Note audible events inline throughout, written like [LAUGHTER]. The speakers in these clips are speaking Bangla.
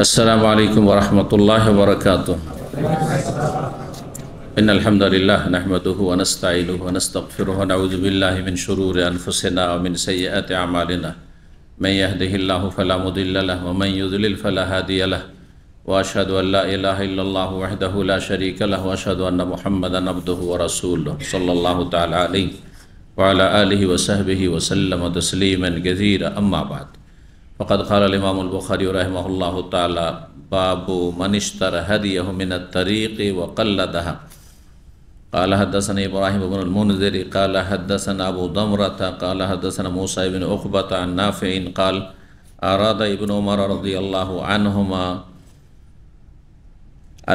السلام علیکم ورحمت اللہ وبرکاتہ ان الحمدللہ نحمده ونستعیلہ ونستغفرہ ونعوذ باللہ من شرور انفسنا ومن سیئیت عمالنا من یهده اللہ فلا مدل لہ ومن یذلل فلا حادی لہ واشہد ان لا الہ الا اللہ وحده لا شریک لہ واشہد ان محمد نبده ورسوله صل اللہ تعالی علیہ وعلی آلہ وصحبه وسلم تسلیما کثیرا اما بعد فقد قال الإمام البخاري رحمه الله تعالى باب من اشترى هديه من الطريق وقلدها قال حدثنا إبراهيم بن المنذر قال حدثنا أبو ضمرة قال حدثنا موسى بن عقبة عن نافع قال أراد ابن عمر رضي الله عنهما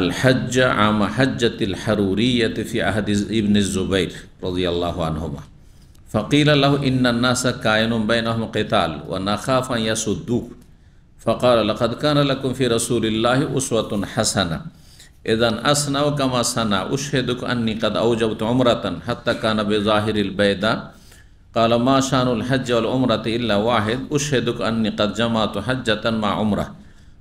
الحج عام حجة الحرورية في عهد ابن الزبير رضي الله عنهما فقيل له إن الناس كائن بينهم قتال ونخاف أن يسدوك فقال لقد كان لكم في رسول الله أسوة حسنة إذا أسنوا كما سنا أشهدك أني قد أوجبت عمرة حتى كان بظاهر البيدا قال ما شان الحج والعمرة إلا واحد أشهدك أني قد جمعت حجة مع عمرة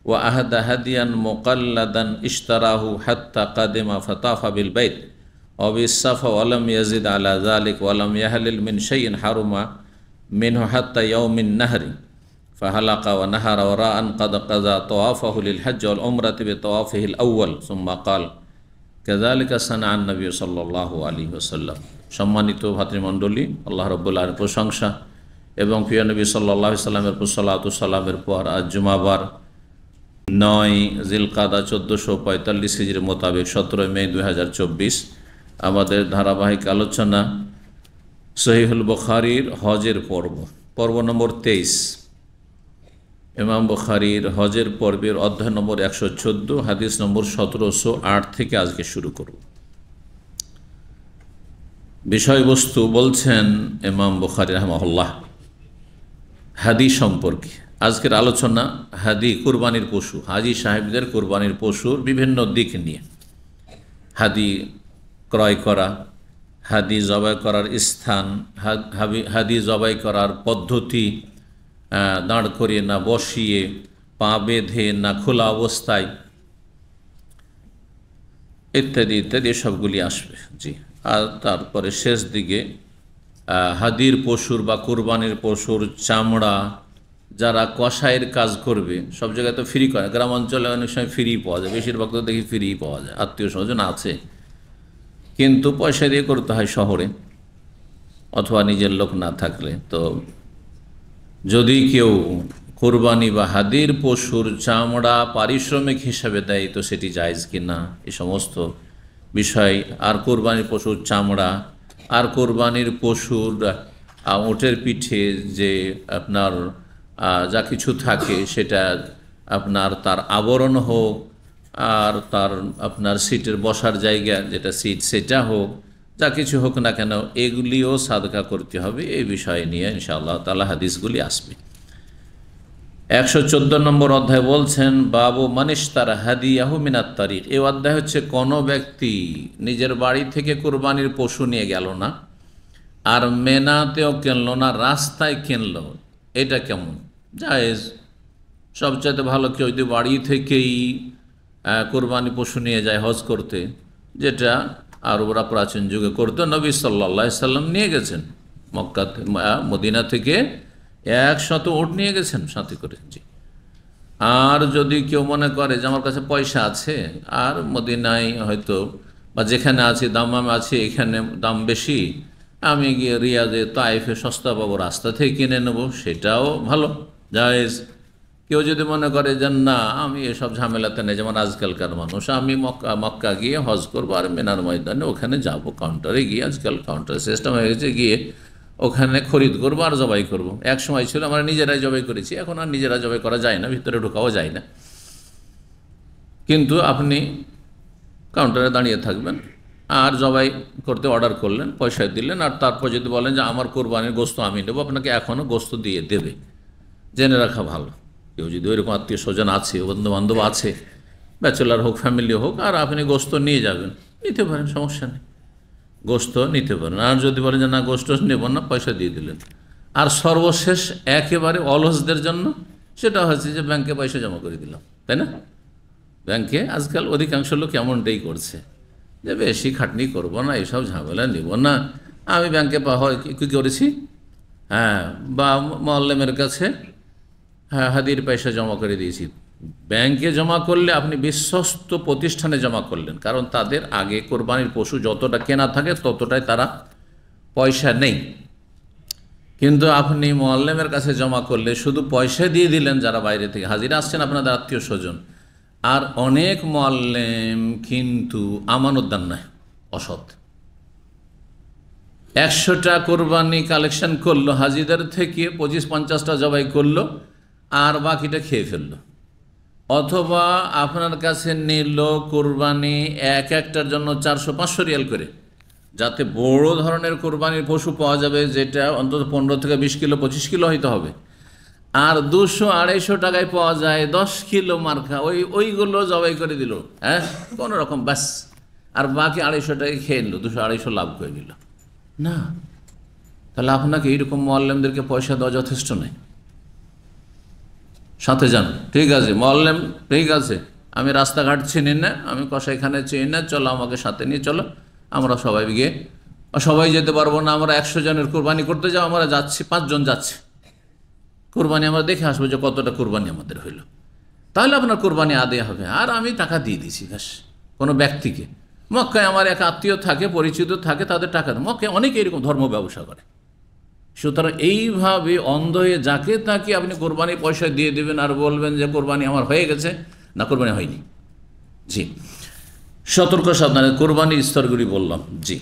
وأهد هديا مقلدا اشتراه حتى قدم فطاف بالبيت وبالصفا ولم يزد على ذلك ولم يهلل من شيء حرم منه حتى يوم النهر فهلق ونهر وراء قد قضى طوافه للحج والعمرة بطوافه الأول ثم قال كذلك صنع النبي صلى الله عليه وسلم সম্মানিত ভাতৃমণ্ডলী আল্লাহ রব্বুল্লাহর প্রশংসা এবং প্রিয় নবী সাল্লাহ সাল্লামের সাল্লা সাল্লামের পর আজ জুমাবার নয় জিলকাদা চোদ্দোশো পঁয়তাল্লিশ হিজড়ির মোতাবেক সতেরোই মে দুই আমাদের ধারাবাহিক আলোচনা সহিহুল বখারির হজের পর্ব পর্ব নম্বর তেইশ ইমাম বখারির হজের পর্বের অধ্যায় নম্বর একশো চোদ্দ হাদিস নম্বর সতেরোশো আট থেকে আজকে শুরু করব বিষয়বস্তু বলছেন ইমাম বখারি রহমহল্লাহ হাদি সম্পর্কে আজকের আলোচনা হাদি কুরবানির পশু হাজি সাহেবদের কুরবানির পশুর বিভিন্ন দিক নিয়ে হাদি ক্রয় করা হাদি জবাই করার স্থান হাদি জবাই করার পদ্ধতি দাঁড় করিয়ে না বসিয়ে পা বেঁধে না খোলা অবস্থায় ইত্যাদি ইত্যাদি সবগুলি আসবে জি আর তারপরে শেষ দিকে হাদির পশুর বা কুরবানির পশুর চামড়া যারা কষাইয়ের কাজ করবে সব জায়গায় তো ফ্রি করে গ্রাম অঞ্চলে অনেক সময় ফ্রি পাওয়া যায় বেশিরভাগ তো দেখি ফ্রি পাওয়া যায় আত্মীয় স্বজন আছে কিন্তু পয়সা দিয়ে করতে হয় শহরে অথবা নিজের লোক না থাকলে তো যদি কেউ কোরবানি বা হাদির পশুর চামড়া পারিশ্রমিক হিসাবে দেয় তো সেটি জায়জ কি না এ সমস্ত বিষয় আর কোরবানির পশুর চামড়া আর কোরবানির পশুর ওটের পিঠে যে আপনার যা কিছু থাকে সেটা আপনার তার আবরণ হোক আর তার আপনার সিটের বসার জায়গা যেটা সিট সেটা হোক যা কিছু হোক না কেন এগুলিও সাদকা করতে হবে এই বিষয় নিয়ে ইনশাআল্লাহ তালা হাদিসগুলি আসবে একশো চোদ্দ নম্বর অধ্যায় বলছেন বাবু মানিস তার হাদি আহমিনাত তারিক এ অধ্যায় হচ্ছে কোনো ব্যক্তি নিজের বাড়ি থেকে কোরবানির পশু নিয়ে গেল না আর মেনাতেও কিনলো না রাস্তায় কিনলো এটা কেমন জায়েজ সবচাইতে ভালো কেউ যদি বাড়ি থেকেই কোরবানি পশু নিয়ে যায় হজ করতে যেটা আরবরা প্রাচীন যুগে করতো নবী সাল্লা সাল্লাম নিয়ে গেছেন মক্কা মদিনা থেকে একশত ওট নিয়ে গেছেন সাথে করে জি আর যদি কেউ মনে করে যে আমার কাছে পয়সা আছে আর মদিনায় হয়তো বা যেখানে আছে দাম আছে এখানে দাম বেশি আমি গিয়ে রিয়াজে তাইফে সস্তা পাবো রাস্তা থেকে কিনে নেবো সেটাও ভালো জায়েজ কেউ যদি মনে করে যে না আমি এসব ঝামেলাতে নেই যেমন আজকালকার মানুষ আমি মক্কা মক্কা গিয়ে হজ করবো আর মেনার ময়দানে ওখানে যাব কাউন্টারে গিয়ে আজকাল কাউন্টার সিস্টেম হয়ে গেছে গিয়ে ওখানে খরিদ করবো আর জবাই করবো এক সময় ছিল আমরা নিজেরাই জবাই করেছি এখন আর নিজেরা জবাই করা যায় না ভিতরে ঢোকাও যায় না কিন্তু আপনি কাউন্টারে দাঁড়িয়ে থাকবেন আর জবাই করতে অর্ডার করলেন পয়সা দিলেন আর তারপর যদি বলেন যে আমার কোরবানির গোস্ত আমি নেবো আপনাকে এখনও গোস্ত দিয়ে দেবে জেনে রাখা ভালো কেউ যদি ওইরকম আত্মীয় স্বজন আছে বন্ধু বান্ধব আছে ব্যাচেলার হোক ফ্যামিলি হোক আর আপনি গোস্ত নিয়ে যাবেন নিতে পারেন সমস্যা নেই গোস্ত নিতে পারেন আর যদি বলেন যে না গোস্ত নেব না পয়সা দিয়ে দিলেন আর সর্বশেষ একেবারে অলসদের জন্য সেটা হচ্ছে যে ব্যাংকে পয়সা জমা করে দিলাম তাই না ব্যাংকে আজকাল অধিকাংশ লোক এমনটাই করছে যে বেশি খাটনি করব না এসব ঝামেলা নেব না আমি ব্যাংকে হয় কী করেছি হ্যাঁ বা মল্লেমের কাছে হ্যাঁ হাদির পয়সা জমা করে দিয়েছি ব্যাংকে জমা করলে আপনি বিশ্বস্ত প্রতিষ্ঠানে জমা করলেন কারণ তাদের আগে কোরবানির পশু যতটা কেনা থাকে ততটাই তারা পয়সা নেই কিন্তু আপনি মোয়াল্লামের কাছে জমা করলে শুধু পয়সা দিয়ে দিলেন যারা বাইরে থেকে হাজিরা আসছেন আপনাদের আত্মীয় স্বজন আর অনেক মোয়াল্লেম কিন্তু আমানোদ্দান নয় অসৎ একশোটা কোরবানি কালেকশন করলো হাজিদের থেকে পঁচিশ পঞ্চাশটা জবাই করলো আর বাকিটা খেয়ে ফেলল অথবা আপনার কাছে নিল কোরবানি এক একটার জন্য চারশো পাঁচশো রিয়াল করে যাতে বড় ধরনের কোরবানির পশু পাওয়া যাবে যেটা অন্তত পনেরো থেকে বিশ কিলো পঁচিশ কিলো হইতে হবে আর দুশো আড়াইশো টাকায় পাওয়া যায় দশ কিলো মার্কা ওই ওইগুলো জবাই করে দিল হ্যাঁ কোনো রকম ব্যাস আর বাকি আড়াইশো টাকায় খেয়ে নিল দুশো আড়াইশো লাভ করে দিল না তাহলে আপনাকে এইরকম মোয়াল্লামদেরকে পয়সা দেওয়া যথেষ্ট নয় সাথে যান ঠিক আছে মল্লেম ঠিক আছে আমি রাস্তাঘাট চিনি না আমি কষাইখানে চিনি না চলো আমাকে সাথে নিয়ে চলো আমরা সবাই গিয়ে সবাই যেতে পারবো না আমরা একশো জনের কোরবানি করতে যাও আমরা যাচ্ছি পাঁচজন যাচ্ছি কোরবানি আমরা দেখে আসবো যে কতটা কোরবানি আমাদের হইল তাহলে আপনার কোরবানি আদে হবে আর আমি টাকা দিয়ে দিছি ব্যাস কোনো ব্যক্তিকে মক্কায় আমার এক আত্মীয় থাকে পরিচিত থাকে তাদের টাকা মক্কায় অনেকে এরকম ধর্ম ব্যবসা করে সুতরাং এইভাবে অন্ধ হয়ে যাকে তাকে আপনি কোরবানি পয়সা দিয়ে দেবেন আর বলবেন যে কোরবানি আমার হয়ে গেছে না কোরবানি হয়নি জি সতর্ক সাবধানে কোরবানির স্তরগুলি বললাম জি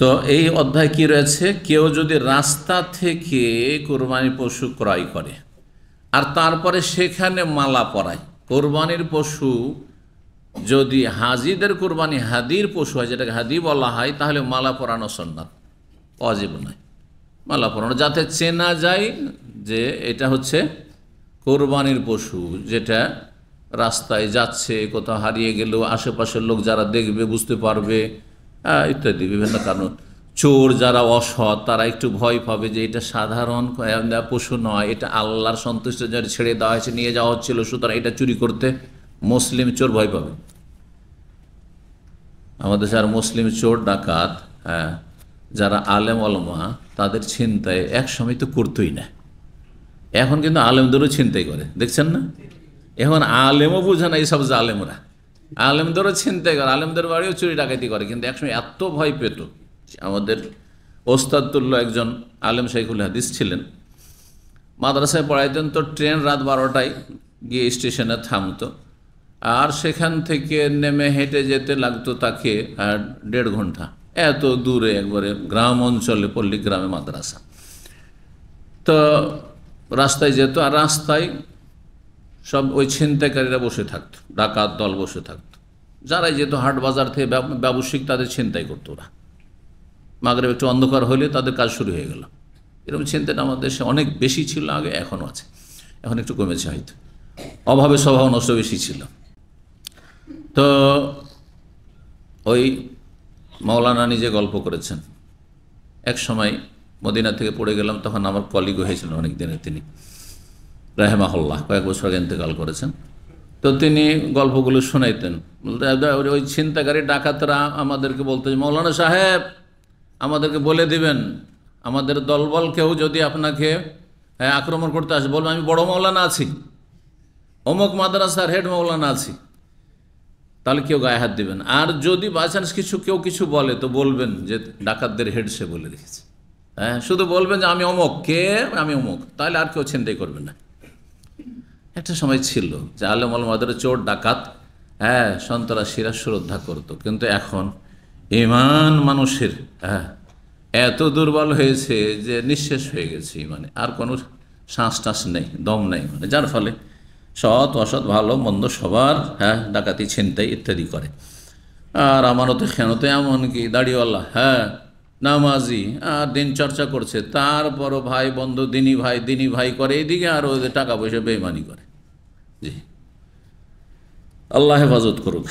তো এই অধ্যায় কি রয়েছে কেউ যদি রাস্তা থেকে কোরবানি পশু ক্রয় করে আর তারপরে সেখানে মালা পরায় কোরবানির পশু যদি হাজিদের কোরবানি হাদির পশু হয় যেটাকে হাদি বলা হয় তাহলে মালা পরানো সন্ন্যাত অজীব নয় মালা পরানো যাতে চেনা যায় যে এটা হচ্ছে কোরবানির পশু যেটা রাস্তায় যাচ্ছে কোথাও হারিয়ে গেলেও আশেপাশের লোক যারা দেখবে বুঝতে পারবে ইত্যাদি বিভিন্ন কারণ চোর যারা অসৎ তারা একটু ভয় পাবে যে এটা সাধারণ পশু নয় এটা আল্লাহর সন্তুষ্ট ছেড়ে দেওয়া হয়েছে নিয়ে যাওয়া হচ্ছিল সুতরাং এটা চুরি করতে মুসলিম চোর ভয় পাবে আমাদের আর মুসলিম চোর ডাকাত হ্যাঁ যারা আলেম আলমা তাদের ছিনতাই সময় তো করতোই না এখন কিন্তু আলেমদেরও ছিনতাই করে দেখছেন না এখন আলেমও বোঝে না এইসব আলেমরা আলেমদেরও ছিনতাই করে আলেমদের বাড়িও চুরি ডাকাতি করে কিন্তু একসময় এত ভয় পেত আমাদের ওস্তাদতুল্য একজন আলেম শেখুল হাদিস ছিলেন মাদ্রাসায় পড়াইতেন তো ট্রেন রাত বারোটায় গিয়ে স্টেশনে থামতো আর সেখান থেকে নেমে হেঁটে যেতে লাগতো তাকে দেড় ঘন্টা এত দূরে একবারে গ্রাম অঞ্চলে পল্লী গ্রামে মাদ্রাসা তো রাস্তায় যেত আর রাস্তায় সব ওই ছিনতাইকারীরা বসে থাকতো ডাকাত দল বসে থাকতো যারাই যেত হাট বাজার থেকে ব্যবসায়িক তাদের ছিনতাই করতো ওরা মাগরে একটু অন্ধকার হলে তাদের কাজ শুরু হয়ে গেল এরকম ছিনতাইটা আমাদের দেশে অনেক বেশি ছিল আগে এখনও আছে এখন একটু কমেছে হয়তো অভাবে স্বভাব নষ্ট বেশি ছিল তো ওই মাওলানা নিজে গল্প করেছেন এক সময় মদিনা থেকে পড়ে গেলাম তখন আমার কলিগ হয়েছিলেন অনেক দিনের তিনি রাহেমাহল্লাহ কয়েক বছর আগে ইন্তেকাল করেছেন তো তিনি গল্পগুলো শোনাইতেন ওই ছিনতাকারী ডাকাতরা আমাদেরকে বলতে মৌলানা সাহেব আমাদেরকে বলে দিবেন আমাদের দলবল কেউ যদি আপনাকে হ্যাঁ, আক্রমণ করতে আসে বলবে আমি বড় মৌলানা আছি অমুক মাদ্রাসার হেড মৌলানা আছি তাহলে কেউ গায়ে হাত দেবেন আর যদি বাই চান্স কিছু কেউ কিছু বলে তো বলবেন যে ডাকাতদের হেড সে বলে রেখেছে হ্যাঁ শুধু বলবেন যে আমি অমুক কে আমি অমুক তাহলে আর কেউ চিন্তাই করবে না একটা সময় ছিল যে আলম আলমাদের চোর ডাকাত হ্যাঁ শিরা শ্রদ্ধা করত কিন্তু এখন ইমান মানুষের হ্যাঁ এত দুর্বল হয়েছে যে নিঃশেষ হয়ে গেছে মানে আর কোনো শ্বাস টাস নেই দম নেই মানে যার ফলে সৎ অসৎ ভালো মন্দ সবার হ্যাঁ ডাকাতি ছিনতাই ইত্যাদি করে আর তো খেনতে এমনকি দাড়িওয়াল্লা হ্যাঁ নামাজি আর দিন চর্চা করছে তারপরও ভাই বন্ধু দিনী ভাই দিনী ভাই করে এইদিকে আর ওদের টাকা পয়সা বেইমানি করে জি আল্লাহ হেফাজত করুক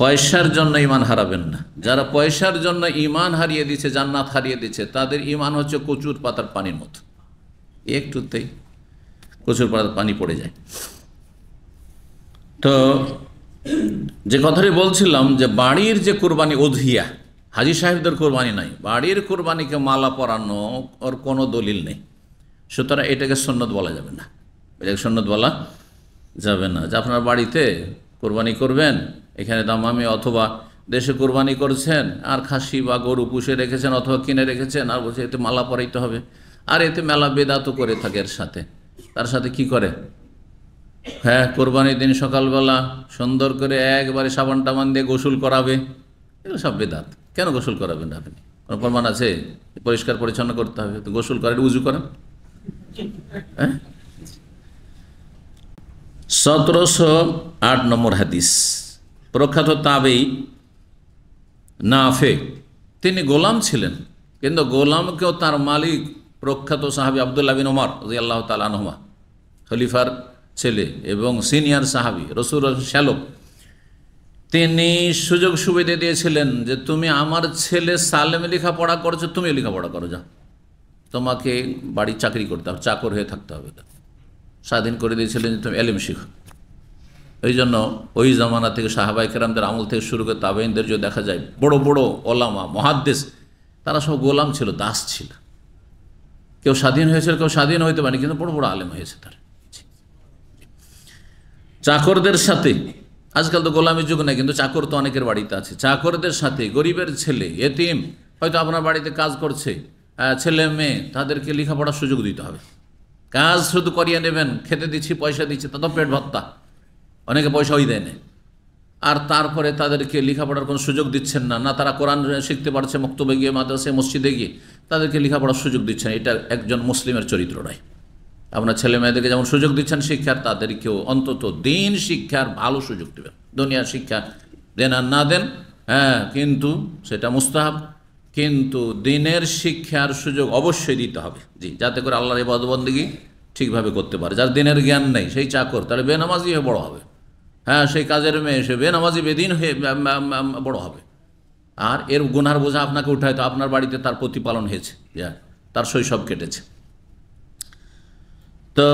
পয়সার জন্য ইমান হারাবেন না যারা পয়সার জন্য ইমান হারিয়ে দিচ্ছে জান্নাত হারিয়ে দিচ্ছে তাদের ইমান হচ্ছে কচুর পাতার পানির মতো একটুতেই কচুর পাড়াতে পানি পড়ে যায় তো যে কথাটি বলছিলাম যে বাড়ির যে কোরবানি অধিয়া হাজি সাহেবদের কোরবানি নাই বাড়ির কোরবানিকে মালা পরানো ওর কোনো দলিল নেই সুতরাং এটাকে সন্ন্যত বলা যাবে না এটাকে সন্ন্যত বলা যাবে না যে আপনার বাড়িতে কোরবানি করবেন এখানে দামামি অথবা দেশে কোরবানি করছেন আর খাসি বা গরু পুষে রেখেছেন অথবা কিনে রেখেছেন আর বলছে এতে মালা পরাইতে হবে আর এতে মেলা বেদাতও করে থাকে এর সাথে তার সাথে কি করে হ্যাঁ কোরবানির দিন সকালবেলা সুন্দর করে একবারে সাবান টাবান দিয়ে গোসল করাবে এগুলো সব বেদাত কেন গোসল করাবেন আপনি কোনো প্রমাণ আছে পরিষ্কার পরিচ্ছন্ন করতে হবে তো গোসল করেন উজু করেন হ্যাঁ সতেরোশো আট নম্বর হাদিস প্রখ্যাত তাবেই নাফে তিনি গোলাম ছিলেন কিন্তু গোলামকেও তার মালিক প্রখ্যাত সাহাবি আবদুল্লাহিন বিন ওমর আল্লাহ তালা নহমা খলিফার ছেলে এবং সিনিয়র সাহাবি রসুল শ্যালক তিনি সুযোগ সুবিধে দিয়েছিলেন যে তুমি আমার ছেলে সালেমে লেখাপড়া করছো তুমি লেখাপড়া করো যা তোমাকে বাড়ির চাকরি করতে হবে চাকর হয়ে থাকতে হবে স্বাধীন করে দিয়েছিলেন যে তুমি এলিম শিখো এই জন্য ওই জামানা থেকে সাহাবাই কেরামদের আমল থেকে শুরু করে তাবেইনদের যদি দেখা যায় বড় বড় ওলামা মহাদ্দেশ তারা সব গোলাম ছিল দাস ছিল কেউ স্বাধীন হয়েছিল কেউ স্বাধীন হইতে পারেনি কিন্তু বড় বড় আলেম হয়েছে তারা চাকরদের সাথে আজকাল তো গোলামি যুগ নাই কিন্তু চাকর তো অনেকের বাড়িতে আছে চাকরদের সাথে গরিবের ছেলে এতিম হয়তো আপনার বাড়িতে কাজ করছে ছেলে মেয়ে তাদেরকে লেখাপড়ার সুযোগ দিতে হবে কাজ শুধু করিয়ে নেবেন খেতে দিচ্ছি পয়সা দিচ্ছি তত পেট ভত্তা অনেকে পয়সাই দেয় না আর তারপরে তাদেরকে লেখাপড়ার কোনো সুযোগ দিচ্ছেন না না তারা কোরআন শিখতে পারছে মক্তবে গিয়ে মাদ্রাসে মসজিদে গিয়ে তাদেরকে লেখাপড়ার সুযোগ দিচ্ছেন এটা একজন মুসলিমের চরিত্র নয় আপনার ছেলে মেয়েদেরকে যেমন সুযোগ দিচ্ছেন শিক্ষার তাদেরকেও অন্তত দিন শিক্ষার ভালো সুযোগ দেবেন দুনিয়া শিক্ষা দেন আর না দেন হ্যাঁ কিন্তু সেটা মুস্তাহাব কিন্তু দিনের শিক্ষার সুযোগ অবশ্যই দিতে হবে জি যাতে করে আল্লাহর এই বদবন্দিগি ঠিকভাবে করতে পারে যার দিনের জ্ঞান নেই সেই চাকর তাহলে বেনামাজি হয়ে বড়ো হবে হ্যাঁ সেই কাজের মেয়ে সে বেনামাজি বেদিন হয়ে বড়ো হবে আর এর গুনার বোঝা আপনাকে উঠায় তো আপনার বাড়িতে তার প্রতিপালন হয়েছে তার শৈশব কেটেছে তো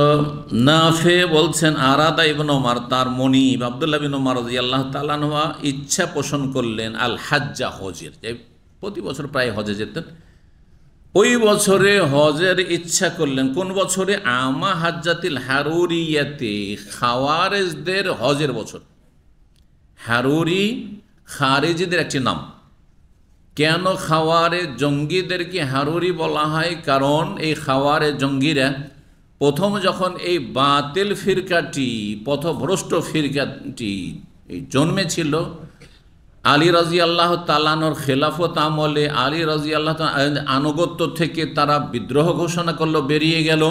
নাফে বলছেন আরাদা ইবন ওমার তার মনিব আবদুল্লাহ বিন ওমার রাজি আল্লাহ তালানোয়া ইচ্ছা পোষণ করলেন আল হাজ্জা হজের যে প্রতি বছর প্রায় হজে যেতেন ওই বছরে হজের ইচ্ছা করলেন কোন বছরে আমা হাজ্জাতিল হারুরিয়াতে খাওয়ারেজদের হজের বছর হারুরি খারেজিদের একটি নাম কেন খাওয়ারে জঙ্গিদেরকে হারুরি বলা হয় কারণ এই খাওয়ারে জঙ্গিরা প্রথম যখন এই বাতিল ফিরকাটি পথভ্রষ্ট ফিরকাটি জন্মেছিল আলী রাজি আল্লাহ তালানোর খেলাফত আমলে আলী রাজি আল্লাহ আনুগত্য থেকে তারা বিদ্রোহ ঘোষণা করলো বেরিয়ে গেল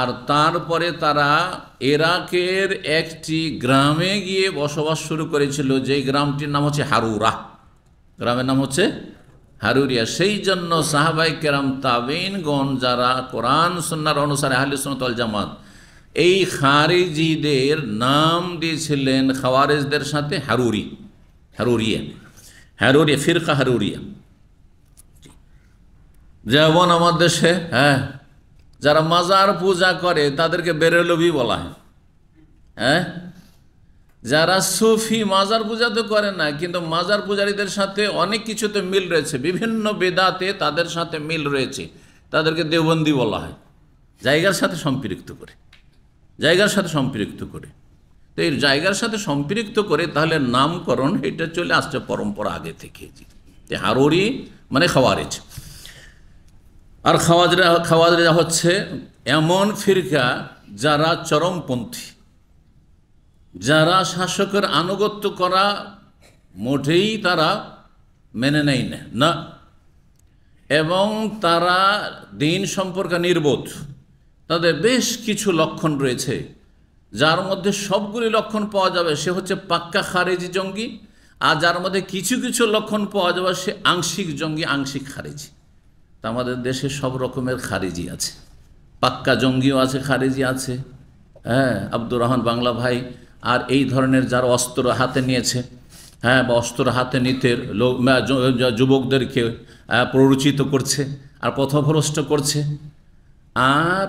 আর তারপরে তারা এরাকের একটি গ্রামে গিয়ে বসবাস শুরু করেছিল যেই গ্রামটির নাম হচ্ছে হারুরা গ্রামের নাম হচ্ছে হারুরিয়া সেই জন্য সাহাবাই কেরাম তাবেইনগণ যারা কোরআন সন্ন্যার অনুসারে আহলি সনতল জামাত এই খারিজিদের নাম দিয়েছিলেন খাওয়ারেজদের সাথে হারুরি হারুরিয়া হারুরিয়া ফিরকা হারুরিয়া যেমন আমার দেশে হ্যাঁ যারা মাজার পূজা করে তাদেরকে বেরেলবি বলা হয় হ্যাঁ যারা সুফি মাজার পূজা তো করে না কিন্তু মাজার পূজারীদের সাথে অনেক কিছুতে মিল রয়েছে বিভিন্ন বেদাতে তাদের সাথে মিল রয়েছে তাদেরকে দেওবন্দি বলা হয় জায়গার সাথে সম্পৃক্ত করে জায়গার সাথে সম্পৃক্ত করে তো এই জায়গার সাথে সম্পৃক্ত করে তাহলে নামকরণ এটা চলে আসছে পরম্পরা আগে থেকে হারোরি মানে খাওয়ারেজ আর খাওয়াজরা খাওয়াজরা হচ্ছে এমন ফিরকা যারা চরমপন্থী যারা শাসকের আনুগত্য করা মোটেই তারা মেনে নেয় না না এবং তারা দিন সম্পর্কে নির্বোধ তাদের বেশ কিছু লক্ষণ রয়েছে যার মধ্যে সবগুলি লক্ষণ পাওয়া যাবে সে হচ্ছে পাক্কা খারেজি জঙ্গি আর যার মধ্যে কিছু কিছু লক্ষণ পাওয়া যাবে সে আংশিক জঙ্গি আংশিক খারেজি তা আমাদের দেশে সব রকমের খারেজি আছে পাক্কা জঙ্গিও আছে খারেজি আছে হ্যাঁ আব্দুর রহমান বাংলা ভাই আর এই ধরনের যারা অস্ত্র হাতে নিয়েছে হ্যাঁ বা অস্ত্র হাতে নিতে লোক যুবকদেরকে প্ররোচিত করছে আর পথভ্রষ্ট করছে আর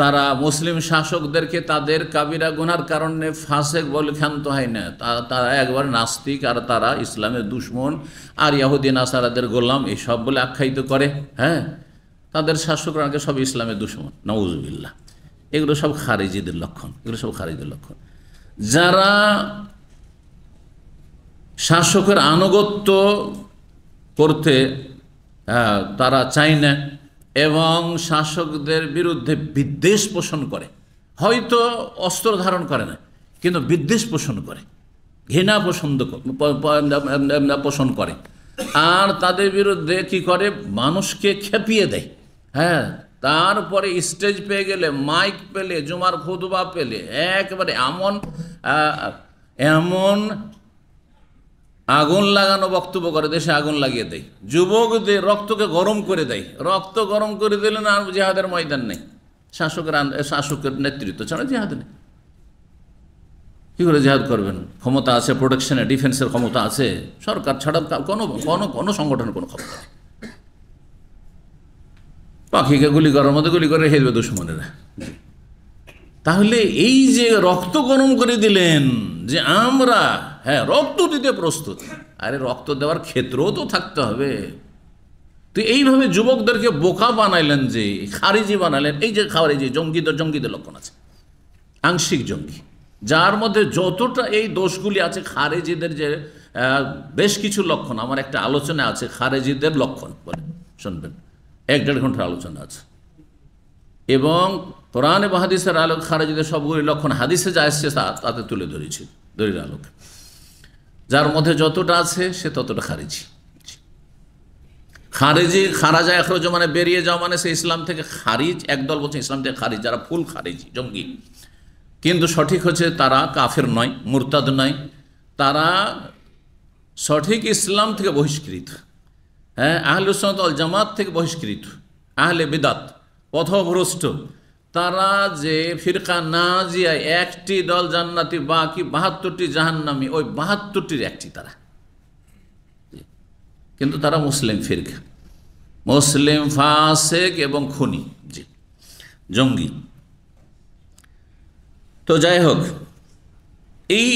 তারা মুসলিম শাসকদেরকে তাদের কাবিরা গুনার কারণে ফাঁসেক বলে ক্ষান্ত হয় না তারা একবার নাস্তিক আর তারা ইসলামের দুশ্মন আর ইয়াহুদ্দিন আসারাদের গোলাম এইসব বলে আখ্যায়িত করে হ্যাঁ তাদের শাসকরা সব ইসলামের দুশ্মন নওয়াজবিল্লা এগুলো সব খারিজিদের লক্ষণ এগুলো সব খারিজের লক্ষণ যারা শাসকের আনুগত্য করতে তারা চায় না এবং শাসকদের বিরুদ্ধে বিদ্বেষ পোষণ করে হয়তো অস্ত্র ধারণ করে না কিন্তু বিদ্বেষ পোষণ করে ঘৃণা পোষণ পোষণ করে আর তাদের বিরুদ্ধে কি করে মানুষকে খেপিয়ে দেয় হ্যাঁ তারপরে স্টেজ পেয়ে গেলে মাইক পেলে জুমার খুদবা পেলে একেবারে এমন এমন আগুন লাগানো বক্তব্য করে দেশে আগুন লাগিয়ে দেয় যুবকদের রক্তকে গরম করে দেয় রক্ত গরম করে দিলে না জেহাদের ময়দান নেই শাসকের শাসকের নেতৃত্ব ছাড়া জেহাদ নেই কী করে জেহাদ করবেন ক্ষমতা আছে প্রোটেকশনে ডিফেন্সের ক্ষমতা আছে সরকার ছাড়া কোনো কোনো কোনো সংগঠনের কোনো ক্ষমতা নেই পাখিকে গুলি করার মতো গুলি করে হেলবে দুশ্মনেরা তাহলে এই যে রক্ত গরম করে দিলেন যে আমরা হ্যাঁ রক্ত দিতে প্রস্তুত আরে রক্ত দেওয়ার ক্ষেত্রও তো থাকতে হবে তো এইভাবে যুবকদেরকে বোকা বানাইলেন যে খারিজি বানালেন এই যে খারিজি জঙ্গিদের জঙ্গিদের লক্ষণ আছে আংশিক জঙ্গি যার মধ্যে যতটা এই দোষগুলি আছে খারেজিদের যে বেশ কিছু লক্ষণ আমার একটা আলোচনা আছে খারেজিদের লক্ষণ বলে শুনবেন এক দেড় ঘন্টার আলোচনা আছে এবং কোরআন এবং হাদিসের আলোক খারাজিদের সবগুলি লক্ষণ হাদিসে যা এসছে তা তাতে তুলে ধরেছি দলিল আলোক যার মধ্যে যতটা আছে সে ততটা খারিজি খারেজি খারাজা এখরজ মানে বেরিয়ে যাওয়া মানে সে ইসলাম থেকে খারিজ একদল বলছে ইসলাম থেকে খারিজ যারা ফুল খারিজি জঙ্গি কিন্তু সঠিক হচ্ছে তারা কাফের নয় মুরতাদ নয় তারা সঠিক ইসলাম থেকে বহিষ্কৃত হ্যাঁ আহলুসনত আল জামাত থেকে বহিষ্কৃত আহলে বেদাত পথভ্রষ্ট তারা যে ফিরকা না জিয়ায় একটি দল জান্নাতি বাকি বাহাত্তরটি জাহান্নামি ওই বাহাত্তরটির একটি তারা কিন্তু তারা মুসলিম ফিরকা মুসলিম ফাসেক এবং খুনি জি জঙ্গি তো যাই হোক এই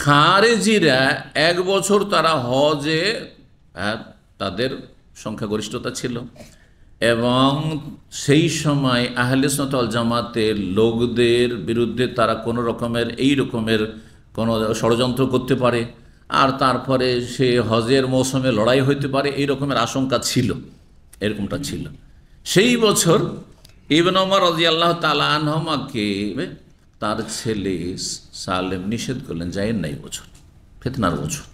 খারেজিরা এক বছর তারা হজে হ্যাঁ, তাদের সংখ্যাগরিষ্ঠতা ছিল এবং সেই সময় আহলে আল জামাতের লোকদের বিরুদ্ধে তারা কোনো রকমের এই রকমের কোনো ষড়যন্ত্র করতে পারে আর তারপরে সে হজের মৌসুমে লড়াই হইতে পারে এই রকমের আশঙ্কা ছিল এরকমটা ছিল সেই বছর ইবন ওমর রাজি আল্লাহ তালাহমাকে তার ছেলে সালেম নিষেধ করলেন যাই নাই বছর ফেতনার বছর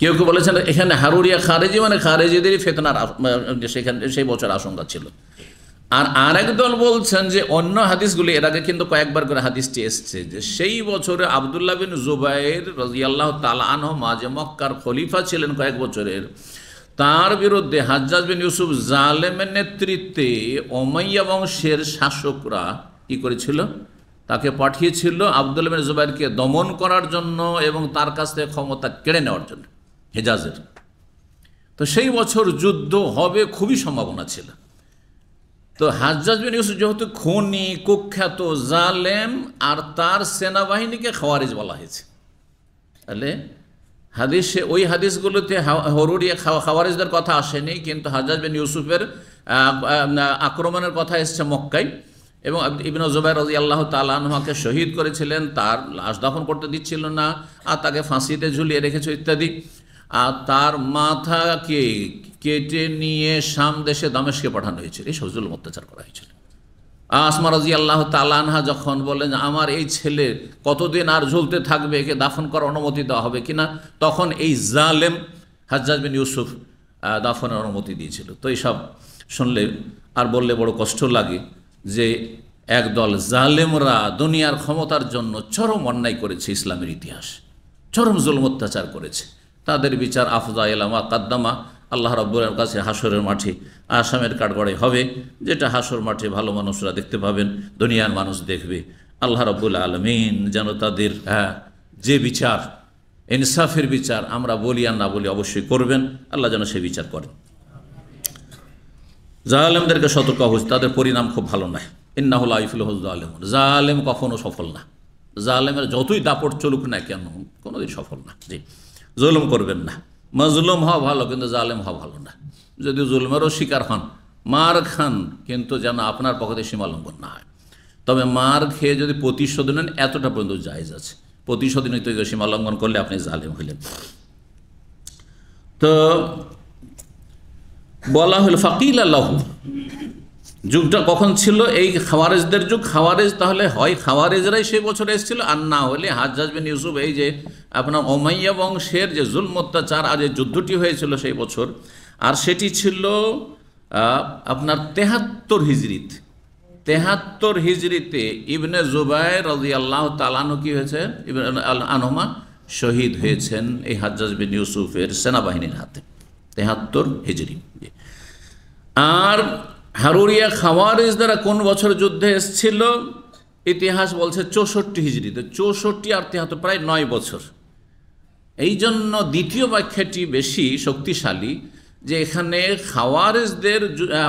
কেউ কেউ বলেছেন এখানে হারুরিয়া খারেজি মানে খারেজিদেরই ফেতনার সেখানে সেই বছর আশঙ্কা ছিল আর আরেক দল বলছেন যে অন্য হাদিসগুলি এর আগে কিন্তু কয়েকবার করে হাদিসটি এসছে যে সেই বছরে আবদুল্লা বিন জুবাইর রাজিয়াল্লাহ তালান মাঝে মক্কার খলিফা ছিলেন কয়েক বছরের তার বিরুদ্ধে হাজ্জাজ বিন ইউসুফ জালেমের নেতৃত্বে অমাইয়া বংশের শাসকরা কি করেছিল তাকে পাঠিয়েছিল আবদুল্লা বিন জুবাইরকে দমন করার জন্য এবং তার কাছ থেকে ক্ষমতা কেড়ে নেওয়ার জন্য হেজাজের তো সেই বছর যুদ্ধ হবে খুবই সম্ভাবনা ছিল তো হাজ ইউসুফ যেহেতু খনি কুখ্যাত জালেম আর তার সেনাবাহিনীকে খাওয়ারিজ বলা হয়েছে তাহলে হাদিসে ওই হাদিসগুলোতে হরুরিয়া ইয়ে খাওয়ারিজদের কথা আসেনি কিন্তু হাজ্জাজ বিন ইউসুফের আক্রমণের কথা এসছে মক্কাই এবং ইবিন জুবাই রাজি আল্লাহ তালাহমাকে শহীদ করেছিলেন তার লাশ দাফন করতে দিচ্ছিল না আর তাকে ফাঁসিতে ঝুলিয়ে রেখেছে ইত্যাদি আর তার মাথাকে কেটে নিয়ে সামদেশে দেশে দামেশকে পাঠানো হয়েছিল এই সজুল অত্যাচার করা হয়েছিল আসমা রাজি আল্লাহ তালানহা যখন বলেন আমার এই ছেলে কতদিন আর ঝুলতে থাকবে একে দাফন করার অনুমতি দেওয়া হবে কিনা তখন এই জালেম হাজ্জাজ বিন ইউসুফ দাফনের অনুমতি দিয়েছিল তো এইসব শুনলে আর বললে বড় কষ্ট লাগে যে একদল জালেমরা দুনিয়ার ক্ষমতার জন্য চরম অন্যায় করেছে ইসলামের ইতিহাস চরম জুলম অত্যাচার করেছে তাদের বিচার আফজা এলামা কাদ্দামা আল্লাহ রব্বুলের কাছে হাসরের মাঠে আসামের কাঠগড়ে হবে যেটা হাসর মাঠে ভালো মানুষরা দেখতে পাবেন দুনিয়ার মানুষ দেখবে আল্লাহ রব্বুল আলমিন যেন তাদের হ্যাঁ যে বিচার ইনসাফের বিচার আমরা বলি আর না বলি অবশ্যই করবেন আল্লাহ যেন সে বিচার করেন আলেমদেরকে সতর্ক হচ্ছে তাদের পরিণাম খুব ভালো নয় ইন্নাহুল আইফুল আলম জালেম কখনও সফল না আলেমের যতই দাপট চলুক না কেন কোনোদিন সফল না জি জুলুম করবেন না মজলুম হওয়া ভালো কিন্তু জালেম হওয়া ভালো না যদি জুলুমেরও শিকার হন মার খান কিন্তু যেন আপনার পক্ষে সীমালঙ্ঘন না হয় তবে মার খেয়ে যদি প্রতিশোধ নেন এতটা পর্যন্ত জায়জ আছে প্রতিশোধ নিতে গিয়ে সীমালঙ্ঘন করলে আপনি জালেম হইলেন তো বলা হইল ফাকিল আল্লাহ যুগটা কখন ছিল এই খাওয়ারেজদের যুগ খাওয়ারেজ তাহলে হয় খাওয়ারেজরাই সেই বছর এসেছিল আর না হলে হাজ বিন ইউসুফ এই যে আপনার ওমাইয়া বংশের যে জুল মত্যাচার আর যে যুদ্ধটি হয়েছিল সেই বছর আর সেটি ছিল আপনার তেহাত্তর হিজরিত তেহাত্তর হিজরিতে ইবনে জুবাই রাজি আল্লাহ তালানো কি হয়েছে ইবনে আনহমা শহীদ হয়েছেন এই হাজ্জাজ বিন ইউসুফের সেনাবাহিনীর হাতে তেহাত্তর হিজরি আর হারুরিয়া খাওয়ারিজ দ্বারা কোন বছর যুদ্ধে এসেছিল ইতিহাস বলছে চৌষট্টি হিজড়িতে চৌষট্টি আর তেহাত প্রায় নয় বছর এই জন্য দ্বিতীয় ব্যাখ্যাটি বেশি শক্তিশালী যে এখানে খাওয়ারেজদের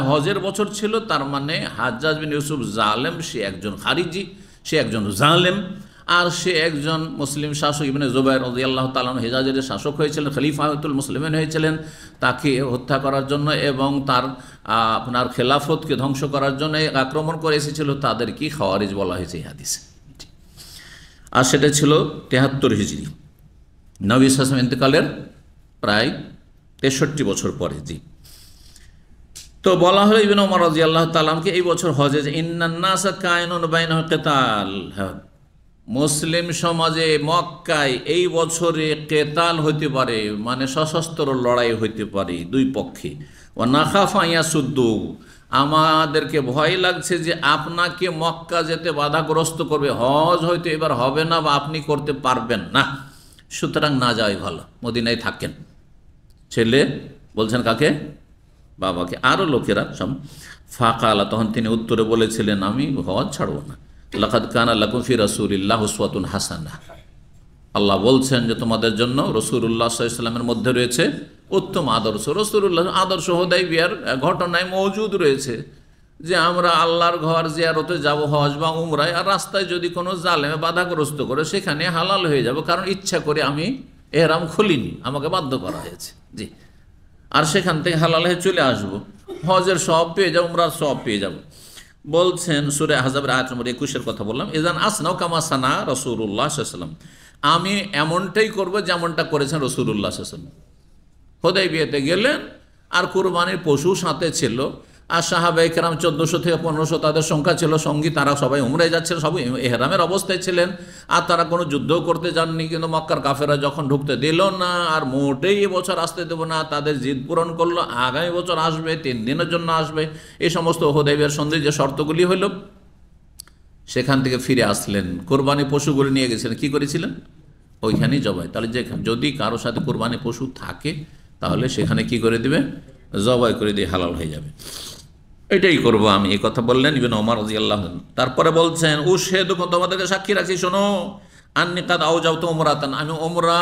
হজের বছর ছিল তার মানে হাজ্জাজ বিন ইউসুফ জালেম সে একজন খারিজি সে একজন জালেম আর সে একজন মুসলিম শাসক ইবনে জুবাইর রাজি আল্লাহ তালন হেজাজের শাসক হয়েছিলেন খলিফাহতুল মুসলিমেন হয়েছিলেন তাকে হত্যা করার জন্য এবং তার আপনার খেলাফতকে ধ্বংস করার জন্য আক্রমণ করে এসেছিল তাদের কি খাওয়ারিজ বলা হয়েছে হাদিস আর সেটা ছিল তেহাত্তর হিজড়ি নবী শাসম ইন্তকালের প্রায় তেষট্টি বছর পরে জি তো বলা হলো ইবিন ওমর রাজি আল্লাহ তালামকে এই বছর হজে যে ইন্নান্নাসা কায়নুন বাইন কেতাল হ্যাঁ মুসলিম সমাজে মক্কায় এই বছরে কেতাল হইতে পারে মানে সশস্ত্র লড়াই হইতে পারে দুই পক্ষে ও ফাইয়া শুদ্ধ আমাদেরকে ভয় লাগছে যে আপনাকে মক্কা যেতে বাধাগ্রস্ত করবে হজ হয়তো এবার হবে না বা আপনি করতে পারবেন না সুতরাং না যাওয়াই ভালো মদিনায় থাকেন ছেলে বলছেন কাকে বাবাকে আরও লোকেরা সব ফাঁকা আলা তখন তিনি উত্তরে বলেছিলেন আমি হজ ছাড়ব না লাকাদ কানা লাকুফি রসুলিল্লাহ হুসওয়াতুন হাসানা আল্লাহ বলছেন যে তোমাদের জন্য রসুল্লাহ ইসলামের মধ্যে রয়েছে উত্তম আদর্শ রসুল্লাহ আদর্শ হোদাই বিয়ার ঘটনায় মজুদ রয়েছে যে আমরা আল্লাহর ঘর জিয়ারতে যাব হজ বা উমরায় আর রাস্তায় যদি কোনো জালেমে বাধাগ্রস্ত করে সেখানে হালাল হয়ে যাব কারণ ইচ্ছা করে আমি এহরাম খুলিনি আমাকে বাধ্য করা হয়েছে জি আর সেখান থেকে হালাল হয়ে চলে আসব হজের সব পেয়ে যাবো উমরার সব পেয়ে যাবো বলছেন সুরে হাজাবের আয়াত নম্বর একুশের কথা বললাম ইজান আসনাও কামা সানা রসুল্লাহ আমি এমনটাই করব যেমনটা করেছেন রসুরুল্লাহ হোদাই বিয়েতে গেলেন আর কুরবানির পশু সাঁতে ছিল আর সাহাবা একরাম চোদ্দশো থেকে পনেরোশো তাদের সংখ্যা ছিল সঙ্গী তারা সবাই উমরে যাচ্ছেন সব এহরামের অবস্থায় ছিলেন আর তারা কোনো যুদ্ধ করতে যাননি কিন্তু মক্কার কাফেরা যখন ঢুকতে দিল না আর মোটেই এবছর আসতে দেবো না তাদের জিদ পূরণ করলো আগামী বছর আসবে তিন দিনের জন্য আসবে এই সমস্ত হোদেবের সন্ধে যে শর্তগুলি হইল সেখান থেকে ফিরে আসলেন কোরবানি পশুগুলি নিয়ে গেছিলেন কি করেছিলেন ওইখানেই জবাই তাহলে যে যদি কারো সাথে কোরবানি পশু থাকে তাহলে সেখানে কি করে দিবে জবাই করে দিয়ে হালাল হয়ে যাবে এটাই করব আমি এই কথা বললেন ইবেন ওমর রাজি আল্লাহ তারপরে বলছেন ও সেহেদু তোমাদেরকে সাক্ষী রাখি শোনো কাদ আও যাও তো ওমরাতান আমি ওমরা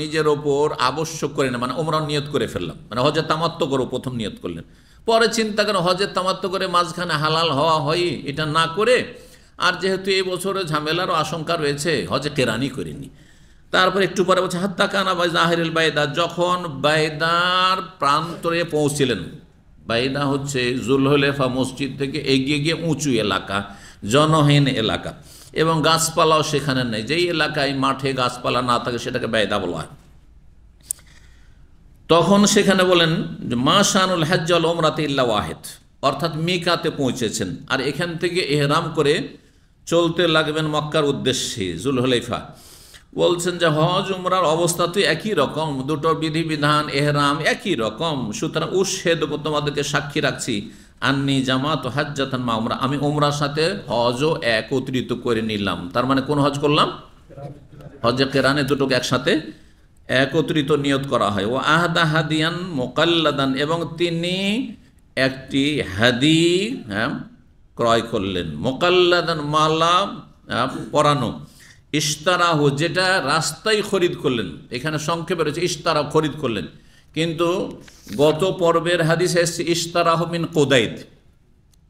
নিজের ওপর আবশ্যক করে না মানে ওমরা নিয়ত করে ফেললাম মানে হজে তামাত্ম করো প্রথম নিয়ত করলেন পরে চিন্তা করেন হজে তামাত্ম করে মাঝখানে হালাল হওয়া হয় এটা না করে আর যেহেতু এই বছরে ঝামেলারও আশঙ্কা রয়েছে হজে কেরানি করিনি তারপর একটু পরে বলছে হাত্তাকানা বাই জাহের বায়দা যখন বায়দার প্রান্তরে পৌঁছিলেন বাইনা হচ্ছে জুলহলেফা মসজিদ থেকে এগিয়ে গিয়ে উঁচু এলাকা জনহীন এলাকা এবং গাছপালাও সেখানে নেই যেই এলাকায় মাঠে গাছপালা না থাকে সেটাকে বায়দা বলা হয় তখন সেখানে বলেন মা শানুল হাজ্জল ওমরাতে ইল্লা ওয়াহেদ অর্থাৎ মিকাতে পৌঁছেছেন আর এখান থেকে এহরাম করে চলতে লাগবেন মক্কার উদ্দেশ্যে জুলহলেফা বলছেন যে হজ উমরার অবস্থা তো একই রকম দুটো বিধিবিধান এহরাম একই রকম সুতরাং উচ্ছেদ তোমাদেরকে সাক্ষী রাখছি আন্নি জামাত হাজ্জাতান মা উমরা আমি উমরার সাথে হজও একত্রিত করে নিলাম তার মানে কোন হজ করলাম হজে কেরানে দুটোকে একসাথে একত্রিত নিয়ত করা হয় ও আহাদা হাদিয়ান মোকাল্লাদান এবং তিনি একটি হাদি হ্যাঁ ক্রয় করলেন মোকাল্লাদান মালা পরানো ইশতারাহ যেটা রাস্তায় খরিদ করলেন এখানে সংক্ষেপে রয়েছে ইস্তারা খরিদ করলেন কিন্তু গত পর্বের হাদিসে এসছে ইস্তারাহ মিন কোদায়দ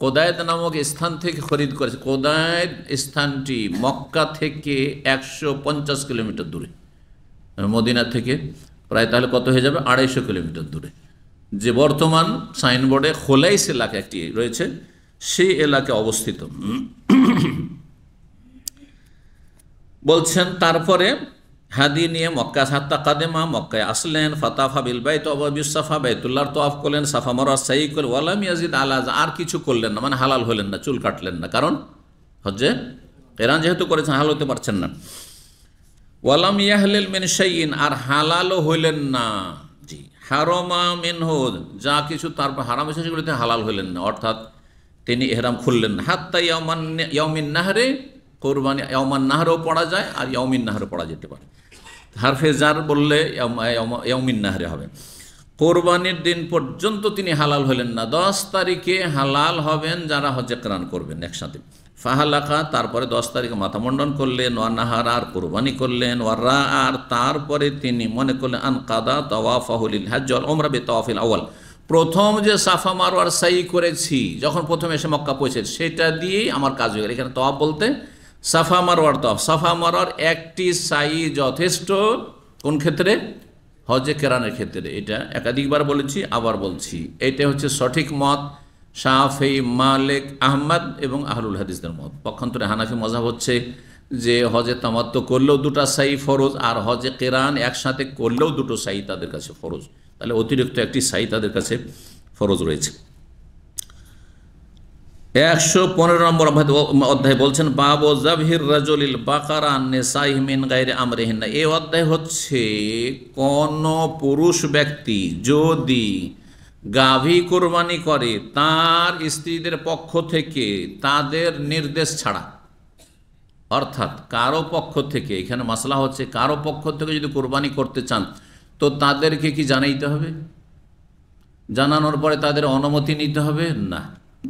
কোদায়দ নামক স্থান থেকে খরিদ করেছে কোদায়দ স্থানটি মক্কা থেকে একশো পঞ্চাশ কিলোমিটার দূরে মদিনা থেকে প্রায় তাহলে কত হয়ে যাবে আড়াইশো কিলোমিটার দূরে যে বর্তমান সাইনবোর্ডে খোলাইস এলাকা একটি রয়েছে সেই এলাকা অবস্থিত বলছেন তারপরে হাদি নিয়ে মক্কা সাত্তা কাদেমা মক্কায় আসলেন ফাতাফা বিলবাই তো সাফা বাইতুল্লাহর তো আফ করলেন সাফা মরার সাই করে ওয়ালাম ইয়াজিদ আলাজ আর কিছু করলেন না মানে হালাল হলেন না চুল কাটলেন না কারণ হজ্জে এরান যেহেতু করেছেন হাল হতে পারছেন না ওয়ালাম হলেন মিন সাইন আর হালালও হইলেন না জি হারমা মিনহু যা কিছু তারপর হারাম হয়েছে হালাল হইলেন না অর্থাৎ তিনি এহরাম খুললেন হাত্তা ইয়মান ইয়মিন নাহারে কোরবানি ইয়মান নাহারও পড়া যায় আর ইয়মিন নাহারও পড়া যেতে পারে হারফে জার বললে ইয়মিন নাহারে হবে কোরবানির দিন পর্যন্ত তিনি হালাল হলেন না দশ তারিখে হালাল হবেন যারা হজে ক্রাণ করবেন একসাথে ফাহালাকা তারপরে দশ তারিখে মাথামণ্ডন করলেন ওয়া নাহার আর কোরবানি করলেন ওয়া রা আর তারপরে তিনি মনে করলেন আন কাদা তওয়া তওয়াফাহুলিল হাজ্জল বে তওয়াফিল আওয়াল প্রথম যে সাফা মারোয়ার সাই করেছি যখন প্রথমে এসে মক্কা পৌঁছে সেটা দিয়েই আমার কাজ হয়ে গেল এখানে তওয়াফ বলতে সাফা মারোয়ার তফ সাফা মারোয়ার একটি সাই যথেষ্ট কোন ক্ষেত্রে হজে কেরানের ক্ষেত্রে এটা একাধিকবার বলেছি আবার বলছি এটা হচ্ছে সঠিক মত শাহফেই মালেক আহমদ এবং আহরুল হাদিসদের মত পক্ষান্তরে হানাফি মজাব হচ্ছে যে হজে তামাত্ম করলেও দুটো সাই ফরজ আর হজে কেরান একসাথে করলেও দুটো সাই তাদের কাছে ফরজ তাহলে অতিরিক্ত একটি সাই তাদের কাছে ফরজ রয়েছে একশো পনেরো নম্বর অধ্যায় বলছেন বাব জাভহির রাজলিল বাকারা নেসাইমিন গাইরে আমরেহিনা এই অধ্যায় হচ্ছে কোন পুরুষ ব্যক্তি যদি গাভী কোরবানি করে তার স্ত্রীদের পক্ষ থেকে তাদের নির্দেশ ছাড়া অর্থাৎ কারো পক্ষ থেকে এখানে মশলা হচ্ছে কারো পক্ষ থেকে যদি কোরবানি করতে চান তো তাদেরকে কি জানাইতে হবে জানানোর পরে তাদের অনুমতি নিতে হবে না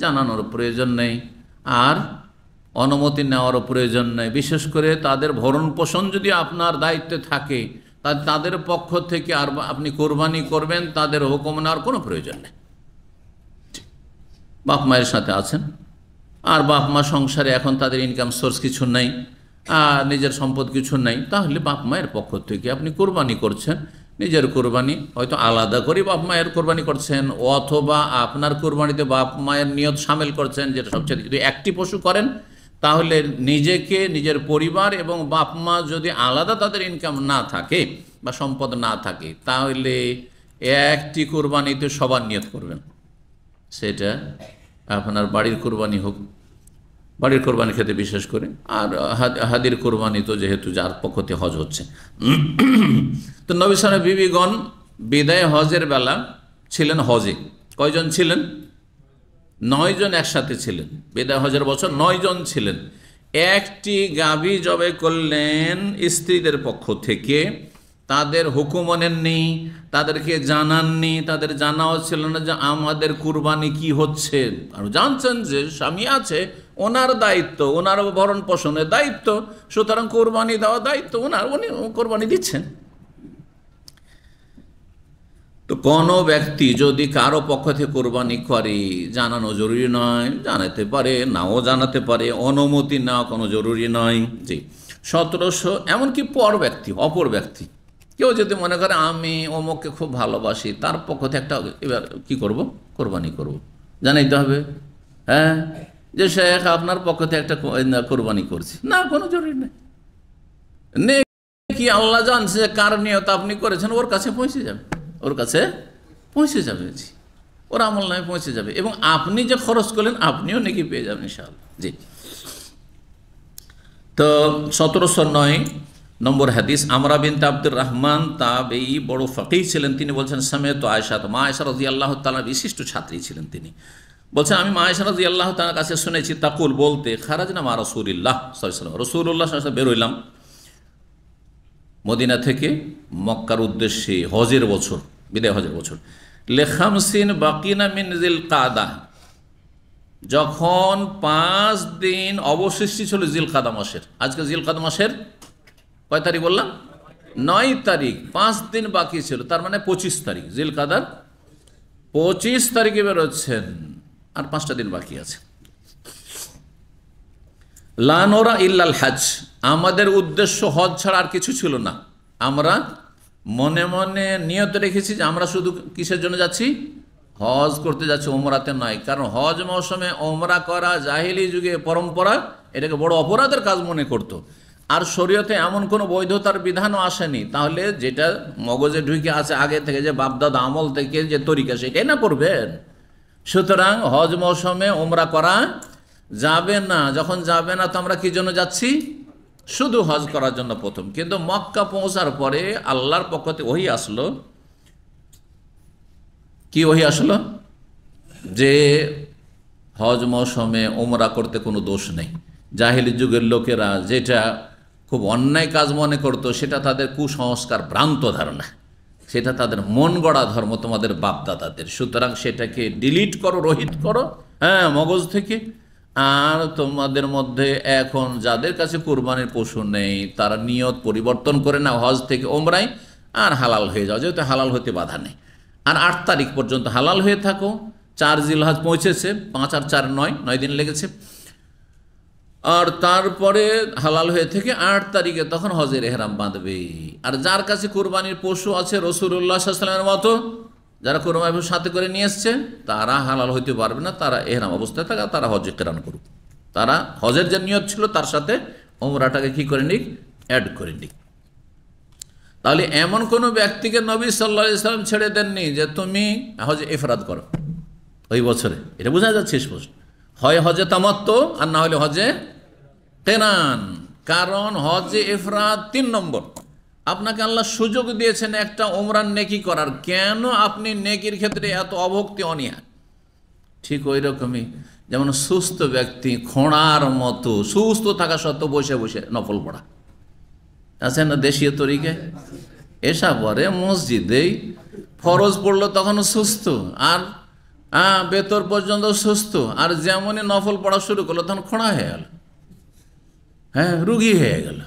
জানানোর প্রয়োজন নেই আর অনুমতি নেওয়ারও প্রয়োজন নেই বিশেষ করে তাদের ভরণ পোষণ যদি আপনার দায়িত্বে থাকে তা তাদের পক্ষ থেকে আর আপনি কোরবানি করবেন তাদের হুকুম নেওয়ার কোনো প্রয়োজন নেই বাপ মায়ের সাথে আছেন আর বাপ মা সংসারে এখন তাদের ইনকাম সোর্স কিছু নেই আর নিজের সম্পদ কিছু নেই তাহলে বাপ মায়ের পক্ষ থেকে আপনি কোরবানি করছেন নিজের কোরবানি হয়তো আলাদা করে বাপ মায়ের কোরবানি করছেন অথবা আপনার কোরবানিতে বাপ মায়ের নিয়ত সামিল করছেন যেটা সবচেয়ে যদি একটি পশু করেন তাহলে নিজেকে নিজের পরিবার এবং বাপ মা যদি আলাদা তাদের ইনকাম না থাকে বা সম্পদ না থাকে তাহলে একটি কোরবানিতে সবার নিয়ত করবেন সেটা আপনার বাড়ির কোরবানি হোক বাড়ির কোরবানি খেতে বিশেষ করে আর হাদির কোরবানি তো যেহেতু যার পক্ষতে হজ হচ্ছে তো নবিসানের বিবিগণ বিদায় হজের বেলা ছিলেন হজে কয়জন ছিলেন নয়জন একসাথে ছিলেন বিদায় হজের বছর নয়জন ছিলেন একটি গাভী জবে করলেন স্ত্রীদের পক্ষ থেকে তাদের হুকুম নেননি তাদেরকে জানাননি তাদের জানাও ছিল না যে আমাদের কুরবানি কি হচ্ছে আর জানছেন যে স্বামী আছে ওনার দায়িত্ব ওনার ভরণ পোষণের দায়িত্ব সুতরাং কোরবানি দেওয়া দায়িত্ব ওনার উনি কোরবানি দিচ্ছেন তো কোনো ব্যক্তি যদি কারো পক্ষ থেকে কোরবানি করে জানানো জরুরি নয় জানাতে পারে নাও জানাতে পারে অনুমতি নেওয়া কোনো জরুরি নয় যে সতেরোশো এমনকি পর ব্যক্তি অপর ব্যক্তি কেউ যদি মনে করে আমি অমুককে খুব ভালোবাসি তার পক্ষ থেকে একটা এবার কি করব কোরবানি করব জানাইতে হবে হ্যাঁ যে শেখ আপনার পক্ষ থেকে একটা কোরবানি করছি না কোনো জরুরি নেই নেই কি আল্লাহ জানছে কার নিয়ত আপনি করেছেন ওর কাছে পৌঁছে যাবে ওর কাছে পৌঁছে যাবে ওর আমল নামে পৌঁছে যাবে এবং আপনি যে খরচ করলেন আপনিও নাকি পেয়ে যাবেন ইনশাআল্লাহ জি তো সতেরোশো নয় নম্বর হাদিস আমরা বিন আব্দুর রহমান তাব এই বড় ফকি ছিলেন তিনি বলছেন সামেত আয়সা তো মা আয়সা রাজি আল্লাহ তালার বিশিষ্ট ছাত্রী ছিলেন তিনি বলছেন আমি মা আয়সা রাজি আল্লাহ তালার কাছে শুনেছি তাকুল বলতে খারাজ না মা রসুল্লাহ সাল্লাম রসুল্লাহ সাল্লাম বেরোইলাম মদিনা থেকে মক্কার উদ্দেশ্যে হজের বছর বিদায় হজের বছর লেখাম সিন বাকিনা মিনজিল কাদা যখন পাঁচ দিন অবশিষ্ট ছিল জিল কাদা মাসের আজকে জিল কাদা মাসের কয় তারিখ বললাম নয় তারিখ পাঁচ দিন বাকি ছিল তার মানে পঁচিশ তারিখ জিল কাদার পঁচিশ তারিখে বেরোচ্ছেন আর পাঁচটা দিন বাকি আছে লানোরা ইল্লাল হাজ আমাদের উদ্দেশ্য হজ ছাড়া আর কিছু ছিল না আমরা মনে মনে নিয়ত রেখেছি যে আমরা শুধু কিসের জন্য যাচ্ছি হজ করতে যাচ্ছি ওমরাতে নয় কারণ হজ মৌসুমে ওমরা করা জাহিলি যুগে পরম্পরা এটাকে বড় অপরাধের কাজ মনে করতো আর শরীয়তে এমন কোনো বৈধতার বিধানও আসেনি তাহলে যেটা মগজে ঢুকে আছে আগে থেকে যে বাপদাদা আমল থেকে যে তরিকা সেটাই না করবেন সুতরাং হজ মৌসুমে ওমরা করা যাবে না যখন যাবে না তো আমরা কী জন্য যাচ্ছি শুধু হজ করার জন্য প্রথম কিন্তু মক্কা পৌঁছার পরে আল্লাহর পক্ষতে ওই আসলো কি ওই আসলো যে হজ মৌসুমে ওমরা করতে কোনো দোষ নেই জাহিলি যুগের লোকেরা যেটা খুব অন্যায় কাজ মনে করত সেটা তাদের কুসংস্কার ভ্রান্ত ধারণা সেটা তাদের মন গড়া ধর্ম তোমাদের বাপদাদাদের সুতরাং সেটাকে ডিলিট করো রোহিত করো হ্যাঁ মগজ থেকে আর তোমাদের মধ্যে এখন যাদের কাছে কোরবানির পশু নেই তারা নিয়ত পরিবর্তন করে না হজ থেকে ওমরাই আর হালাল হয়ে যাও যেহেতু হালাল হতে বাধা নেই আর আট তারিখ পর্যন্ত হালাল হয়ে থাকো চার জিলহাজ পৌঁছেছে পাঁচ আর চার নয় নয় দিন লেগেছে আর তারপরে হালাল হয়ে থেকে আট তারিখে তখন হজের এহরাম বাঁধবে আর যার কাছে কোরবানির পশু আছে রসুল্লাহ সাল্লামের মতো যারা কোরবানি পশু সাথে করে নিয়ে এসছে তারা হালাল হইতে পারবে না তারা এহরাম অবস্থায় থাকা তারা হজে কেরান করুক তারা হজের যে নিয়ত ছিল তার সাথে ওমরাটাকে কি করে নিক অ্যাড করে নিক তাহলে এমন কোনো ব্যক্তিকে নবী সাল্লা ইসলাম ছেড়ে দেননি যে তুমি হজে এফরাদ করো ওই বছরে এটা বোঝা যাচ্ছে স্পষ্ট হয় হজে তামাত্ম আর না হলে হজে তেনান কারণ হজে এফরাত তিন নম্বর আপনাকে আল্লাহ সুযোগ দিয়েছেন একটা ওমরান নেকি করার কেন আপনি নেকির ক্ষেত্রে এত অভক্তি অনিয়া ঠিক ওই রকমই যেমন সুস্থ ব্যক্তি খোঁড়ার মতো সুস্থ থাকা সত্ত্বেও বসে বসে নফল পড়া আছে না দেশীয় তরিকে এসা পরে মসজিদেই ফরজ পড়লো তখন সুস্থ আর হ্যাঁ বেতর পর্যন্ত সুস্থ আর যেমনই নফল পড়া শুরু করলো তখন খোঁড়া হয়ে গেল হ্যাঁ রুগী হয়ে গেল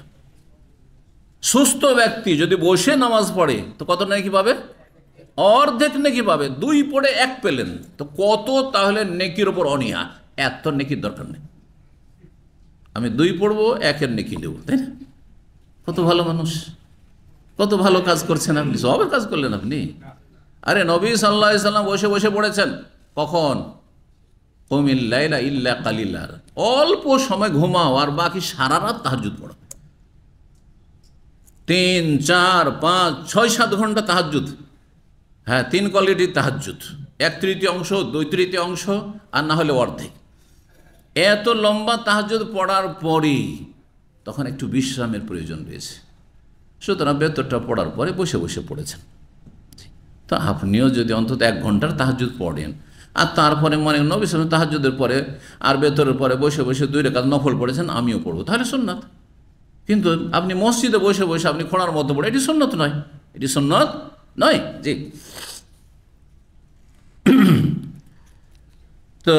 সুস্থ ব্যক্তি যদি বসে নামাজ পড়ে তো কত নাকি পাবে অর্ধেক নাকি পাবে দুই পড়ে এক পেলেন তো কত তাহলে নেকির ওপর অনিয়া এত নেকির দরকার নেই আমি দুই পড়বো একের নেকি নেব তাই না কত ভালো মানুষ কত ভালো কাজ করছেন আপনি সবের কাজ করলেন আপনি আরে নবী সাল্লা সাল্লাম বসে বসে পড়েছেন কখন কমিল্লাইলা ইল্লা কালিল্লা অল্প সময় ঘুমাও আর বাকি সারা রাত তাহাজুদ পড়ো তিন চার পাঁচ ছয় সাত ঘন্টা তাহাজুদ হ্যাঁ তিন কোয়ালিটির তাহাজুদ এক তৃতীয় অংশ দুই তৃতীয় অংশ আর না হলে অর্ধেক এত লম্বা তাহাজুদ পড়ার পরই তখন একটু বিশ্রামের প্রয়োজন রয়েছে সুতরাং বেতরটা পড়ার পরে বসে বসে পড়েছেন তো আপনিও যদি অন্তত এক ঘন্টার তাহাজুদ পড়েন আর তারপরে মনে নবী সালাম তাহাজুদের পরে আর বেতরের পরে বসে বসে দুই রেখা নফল পড়েছেন আমিও পড়বো তাহলে সোননাথ কিন্তু আপনি মসজিদে বসে বসে আপনি খোঁড়ার মতো পড়ে এটি সোননাথ নয় এটি সোননাথ নয় জি [CLEARS THROAT] তো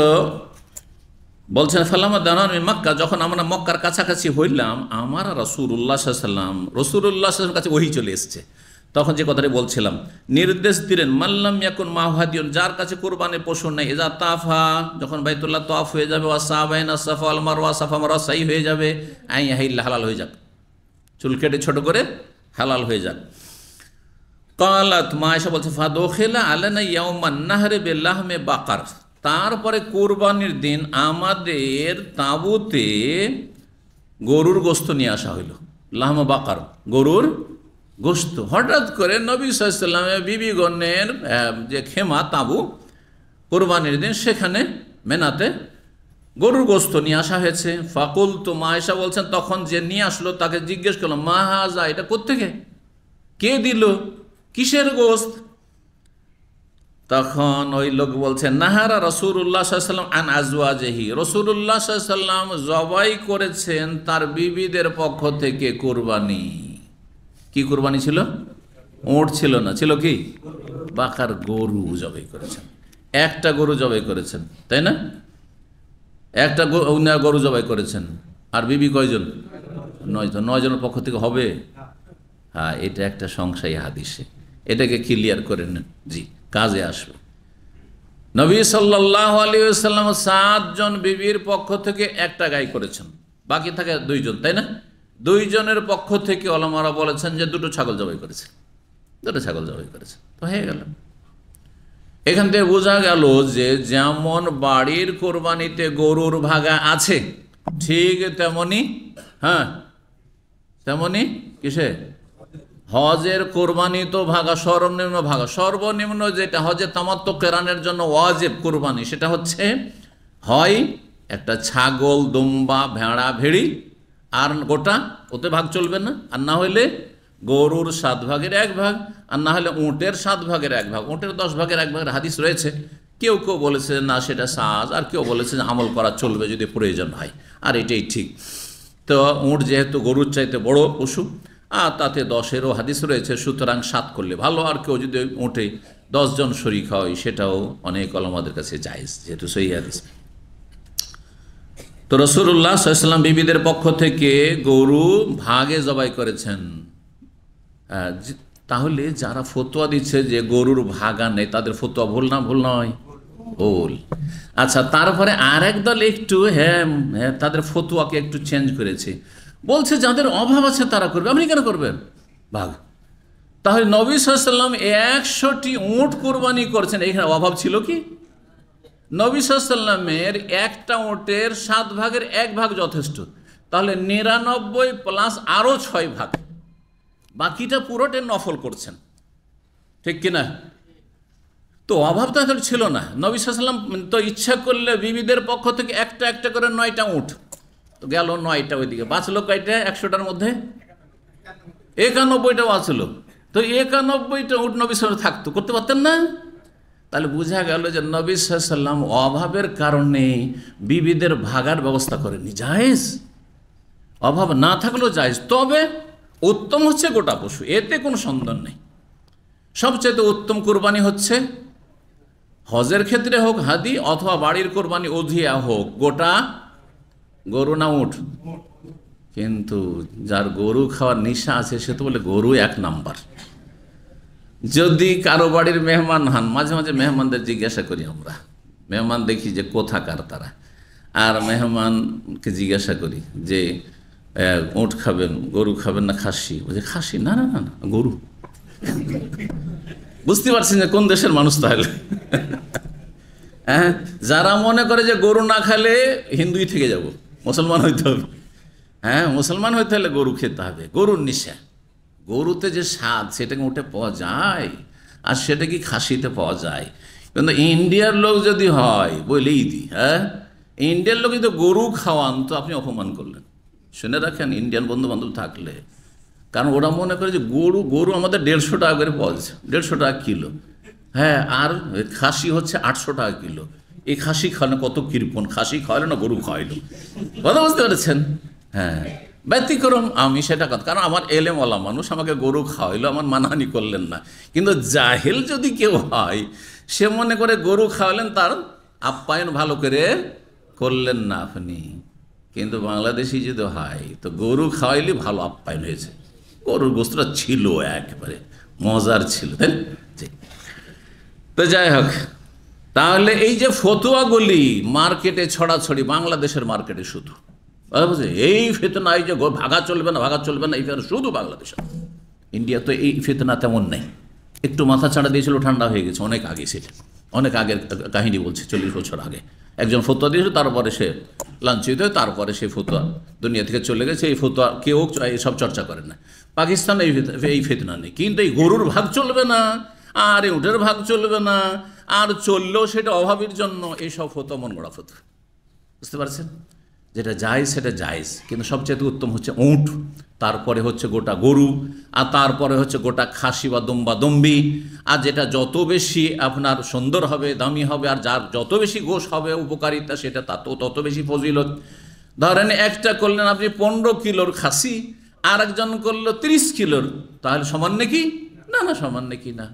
বলছেন ফাল্লামা দানান মক্কা যখন আমরা মক্কার কাছাকাছি হইলাম আমার রসুল উল্লাহ সাল্লাম রসুল উল্লাহ কাছে ওই চলে এসছে তখন যে কথাটি বলছিলাম নির্দেশ দিলেন মাল্লাম ইয়াকুন মাহাদিয়ন যার কাছে কোরবানের পশু নেই এজা তাফা যখন বাইতুল্লাহ তাফ হয়ে যাবে ওয়া সাহাবাইন সাফা আল মারওয়া সাফা মারওয়া সাই হয়ে যাবে আই আহিল্লা হালাল হয়ে যাক চুল কেটে ছোট করে হালাল হয়ে যাক কালাত মা এসে বলছে ফাদোখেলা আলানা ইয়াউমান নাহরে বেল্লাহমে বাকার তারপরে কোরবানির দিন আমাদের তাঁবুতে গরুর গোস্ত নিয়ে আসা হইল লাহমা বাকার গরুর গোস্ত হঠাৎ করে নবী বিবি বিবিগণের যে খেমা তাঁবু কোরবানির দিন সেখানে মেনাতে গরুর গোস্ত নিয়ে আসা হয়েছে ফাকুল তো মা এসা বলছেন তখন যে নিয়ে আসলো তাকে জিজ্ঞেস করলো মা হাজা এটা কোথেকে কে দিল কিসের গোস্ত তখন ওই লোক বলছে নাহারা রসুল্লাহ সাল্লাম আন আজওয়াজেহি রসুল্লাহ সাল্লাম জবাই করেছেন তার বিবিদের পক্ষ থেকে কোরবানি কি কোরবানি ছিল ওঁট ছিল না ছিল কি বাকার গরু জবাই করেছেন একটা গরু জবাই করেছেন তাই না একটা গরু জবাই করেছেন আর বিবি কয়জন নয়জন নয়জনের পক্ষ থেকে হবে হ্যাঁ এটা একটা সংশয় হাদিসে এটাকে ক্লিয়ার করে নেন জি কাজে আসবে নবী সাল্লাহ আলী সাল্লাম সাতজন বিবির পক্ষ থেকে একটা গাই করেছেন বাকি থাকে দুইজন তাই না দুইজনের পক্ষ থেকে অলমারা বলেছেন যে দুটো ছাগল জবাই করেছে দুটো ছাগল জবাই করেছে তো হয়ে গেল এখান থেকে বোঝা গেল যে যেমন বাড়ির কোরবানিতে গরুর ভাগা আছে ঠিক তেমনি হ্যাঁ তেমনি কিসে হজের কোরবানি তো ভাগা সর্বনিম্ন ভাগা সর্বনিম্ন যেটা হজে তামাত্ম কেরানের জন্য ওয়াজেব কোরবানি সেটা হচ্ছে হয় একটা ছাগল দুম্বা ভেড়া ভেড়ি আর গোটা ওতে ভাগ চলবে না আর না হলে গরুর সাত ভাগের এক ভাগ আর না হলে উঁটের সাত ভাগের এক ভাগ উঁটের দশ ভাগের এক ভাগের হাদিস রয়েছে কেউ কেউ বলেছে না সেটা সাজ আর কেউ বলেছে আমল করা চলবে যদি প্রয়োজন হয় আর এটাই ঠিক তো উঁট যেহেতু গরুর চাইতে বড় পশু আর তাতে দশেরও হাদিস রয়েছে সুতরাং সাত করলে ভালো আর কেউ যদি উঁটে দশজন শরিক হয় সেটাও অনেক অলমাদের কাছে যায় যেহেতু সেই হাদিস তো রসুল্লাহ সাল্লাম বিবিদের পক্ষ থেকে গরু ভাগে জবাই করেছেন তাহলে যারা ফতোয়া দিচ্ছে যে গরুর ভাগা নেই তাদের ফতোয়া ভুল না ভুল নয় ভুল আচ্ছা তারপরে আর দল একটু হ্যাঁ হ্যাঁ তাদের ফতোয়াকে একটু চেঞ্জ করেছে বলছে যাদের অভাব আছে তারা করবে আপনি কেন করবেন ভাগ তাহলে নবী সাল্লাম একশোটি উঁট কোরবানি করছেন এখানে অভাব ছিল কি নবিসাল্লামের একটা ওটের সাত ভাগের এক ভাগ যথেষ্ট তাহলে নিরানব্বই প্লাস আরও ছয় ভাগ বাকিটা পুরোটে নফল করছেন ঠিক কিনা তো অভাব তো এখন ছিল না নবিসাল্লাম তো ইচ্ছা করলে বিবিদের পক্ষ থেকে একটা একটা করে নয়টা উঠ তো গেল নয়টা ওইদিকে বাঁচলো কয়টা একশোটার মধ্যে একানব্বইটা বাঁচলো তো একানব্বইটা উঠ নবিস থাকতো করতে পারতেন না তাহলে বোঝা গেল যে নবী সাল্লাম অভাবের কারণে বিবিদের ভাগার ব্যবস্থা করেনি জায়েজ অভাব না থাকলেও জায়েজ তবে উত্তম হচ্ছে গোটা পশু এতে কোনো সন্দেহ নেই সবচেয়ে উত্তম কোরবানি হচ্ছে হজের ক্ষেত্রে হোক হাদি অথবা বাড়ির কোরবানি অধিয়া হোক গোটা গরু না উঠ কিন্তু যার গরু খাওয়ার নিশা আছে সে তো বলে গরু এক নাম্বার যদি কারো বাড়ির মেহমান হন মাঝে মাঝে মেহমানদের জিজ্ঞাসা করি আমরা মেহমান দেখি যে কোথাকার তারা আর মেহমানকে জিজ্ঞাসা করি যে উঁট খাবেন গরু খাবেন না খাসি বলছে খাসি না না না না গরু বুঝতে পারছেন যে কোন দেশের মানুষ তাহলে হ্যাঁ যারা মনে করে যে গরু না খালে হিন্দুই থেকে যাব মুসলমান হইতে হবে হ্যাঁ মুসলমান হইতে হলে গরু খেতে হবে গরুর নিশা গরুতে যে স্বাদ সেটাকে উঠে পাওয়া যায় আর সেটা কি খাসিতে পাওয়া যায় কিন্তু ইন্ডিয়ার লোক যদি হয় বলেই দি হ্যাঁ ইন্ডিয়ার লোক যদি গরু খাওয়ান তো আপনি অপমান করলেন শুনে রাখেন ইন্ডিয়ান বন্ধু বান্ধব থাকলে কারণ ওরা মনে করে যে গরু গরু আমাদের দেড়শো টাকা করে পাওয়া যাচ্ছে দেড়শো টাকা কিলো হ্যাঁ আর খাসি হচ্ছে আটশো টাকা কিলো এই খাসি খাওয়ানো কত কৃপণ খাসি খাওয়ালো না গরু খাওয়াইলো কথা বুঝতে পেরেছেন হ্যাঁ ব্যতিক্রম আমি সেটা কথা কারণ আমার এলেমওয়ালা মানুষ আমাকে গরু খাওয়াইলো আমার মানহানি করলেন না কিন্তু জাহেল যদি কেউ হয় সে মনে করে গরু খাওয়ালেন তার আপ্যায়ন ভালো করে করলেন না আপনি কিন্তু বাংলাদেশি যদি হয় তো গরু খাওয়াইলে ভালো আপ্যায়ন হয়েছে গরুর গোস্তটা ছিল একেবারে মজার ছিল তাই তো যাই হোক তাহলে এই যে ফতুয়াগুলি মার্কেটে ছড়াছড়ি বাংলাদেশের মার্কেটে শুধু এই ফেতনা এই যে ভাগা চলবে না ভাগা চলবে না এই শুধু বাংলাদেশ ইন্ডিয়া তো এই ফেতনা তেমন নেই একটু মাথা ছাড়া দিয়েছিল ঠান্ডা হয়ে গেছে অনেক আগে সেটা অনেক আগের কাহিনী বলছে চল্লিশ বছর আগে একজন ফতোয়া দিয়েছিল তারপরে সে লাঞ্ছিত হয়ে তারপরে সেই ফতোয়া দুনিয়া থেকে চলে গেছে এই ফতোয়া কেউ সব চর্চা করে না পাকিস্তান এই এই ফেতনা নেই কিন্তু এই গরুর ভাগ চলবে না আর এই উঠের ভাগ চলবে না আর চললেও সেটা অভাবের জন্য এইসব ফতোয়া মন গড়া ফতো বুঝতে পারছেন যেটা জায়েজ সেটা জায়েজ কিন্তু সবচেয়ে উত্তম হচ্ছে উঁট তারপরে হচ্ছে গোটা গরু আর তারপরে হচ্ছে গোটা খাসি বা দম্বা দম্বি আর যেটা যত বেশি আপনার সুন্দর হবে দামি হবে আর যার যত বেশি গোশ হবে উপকারিতা সেটা তাতেও তত বেশি ফজিল ধরেন একটা করলেন আপনি পনেরো কিলোর খাসি আর একজন করলো ত্রিশ কিলোর তাহলে সমান নাকি না না সমান নাকি না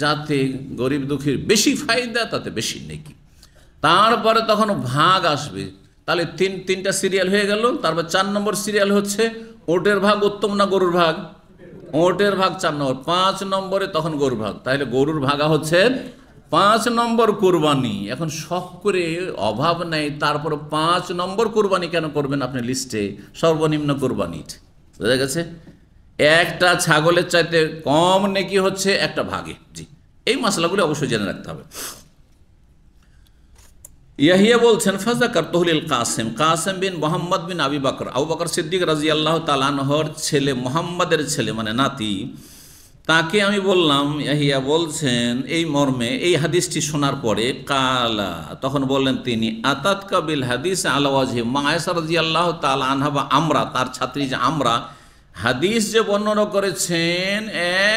যাতে গরিব দুঃখীর বেশি ফায়দা তাতে বেশি নাকি তারপরে তখন ভাগ আসবে তাহলে তিন তিনটা সিরিয়াল হয়ে গেল তারপর চার নম্বর সিরিয়াল হচ্ছে ওটের ভাগ উত্তম না গরুর ভাগ ওটের ভাগ চার নম্বর পাঁচ নম্বরে তখন গরুর ভাগ তাহলে গরুর ভাগা হচ্ছে পাঁচ নম্বর কোরবানি এখন শখ করে অভাব নেই তারপর পাঁচ নম্বর কোরবানি কেন করবেন আপনি লিস্টে সর্বনিম্ন কোরবানির বুঝা গেছে একটা ছাগলের চাইতে কম নেকি হচ্ছে একটা ভাগে জি এই মশলাগুলি অবশ্যই জেনে রাখতে হবে ইয়াহিয়া বলছেন ফাজাকার তহলিল কাসেম কাসেম বিন মোহাম্মদ বিন আবি বাকর আবু বাকর সিদ্দিক রাজি আল্লাহ তালানহর ছেলে মোহাম্মদের ছেলে মানে নাতি তাকে আমি বললাম ইয়াহিয়া বলছেন এই মর্মে এই হাদিসটি শোনার পরে কালা তখন বললেন তিনি আতাত কাবিল হাদিস আলাওয়াজি মায়াসা রাজি আল্লাহ তালানহা বা আমরা তার ছাত্রী যে আমরা হাদিস যে বর্ণনা করেছেন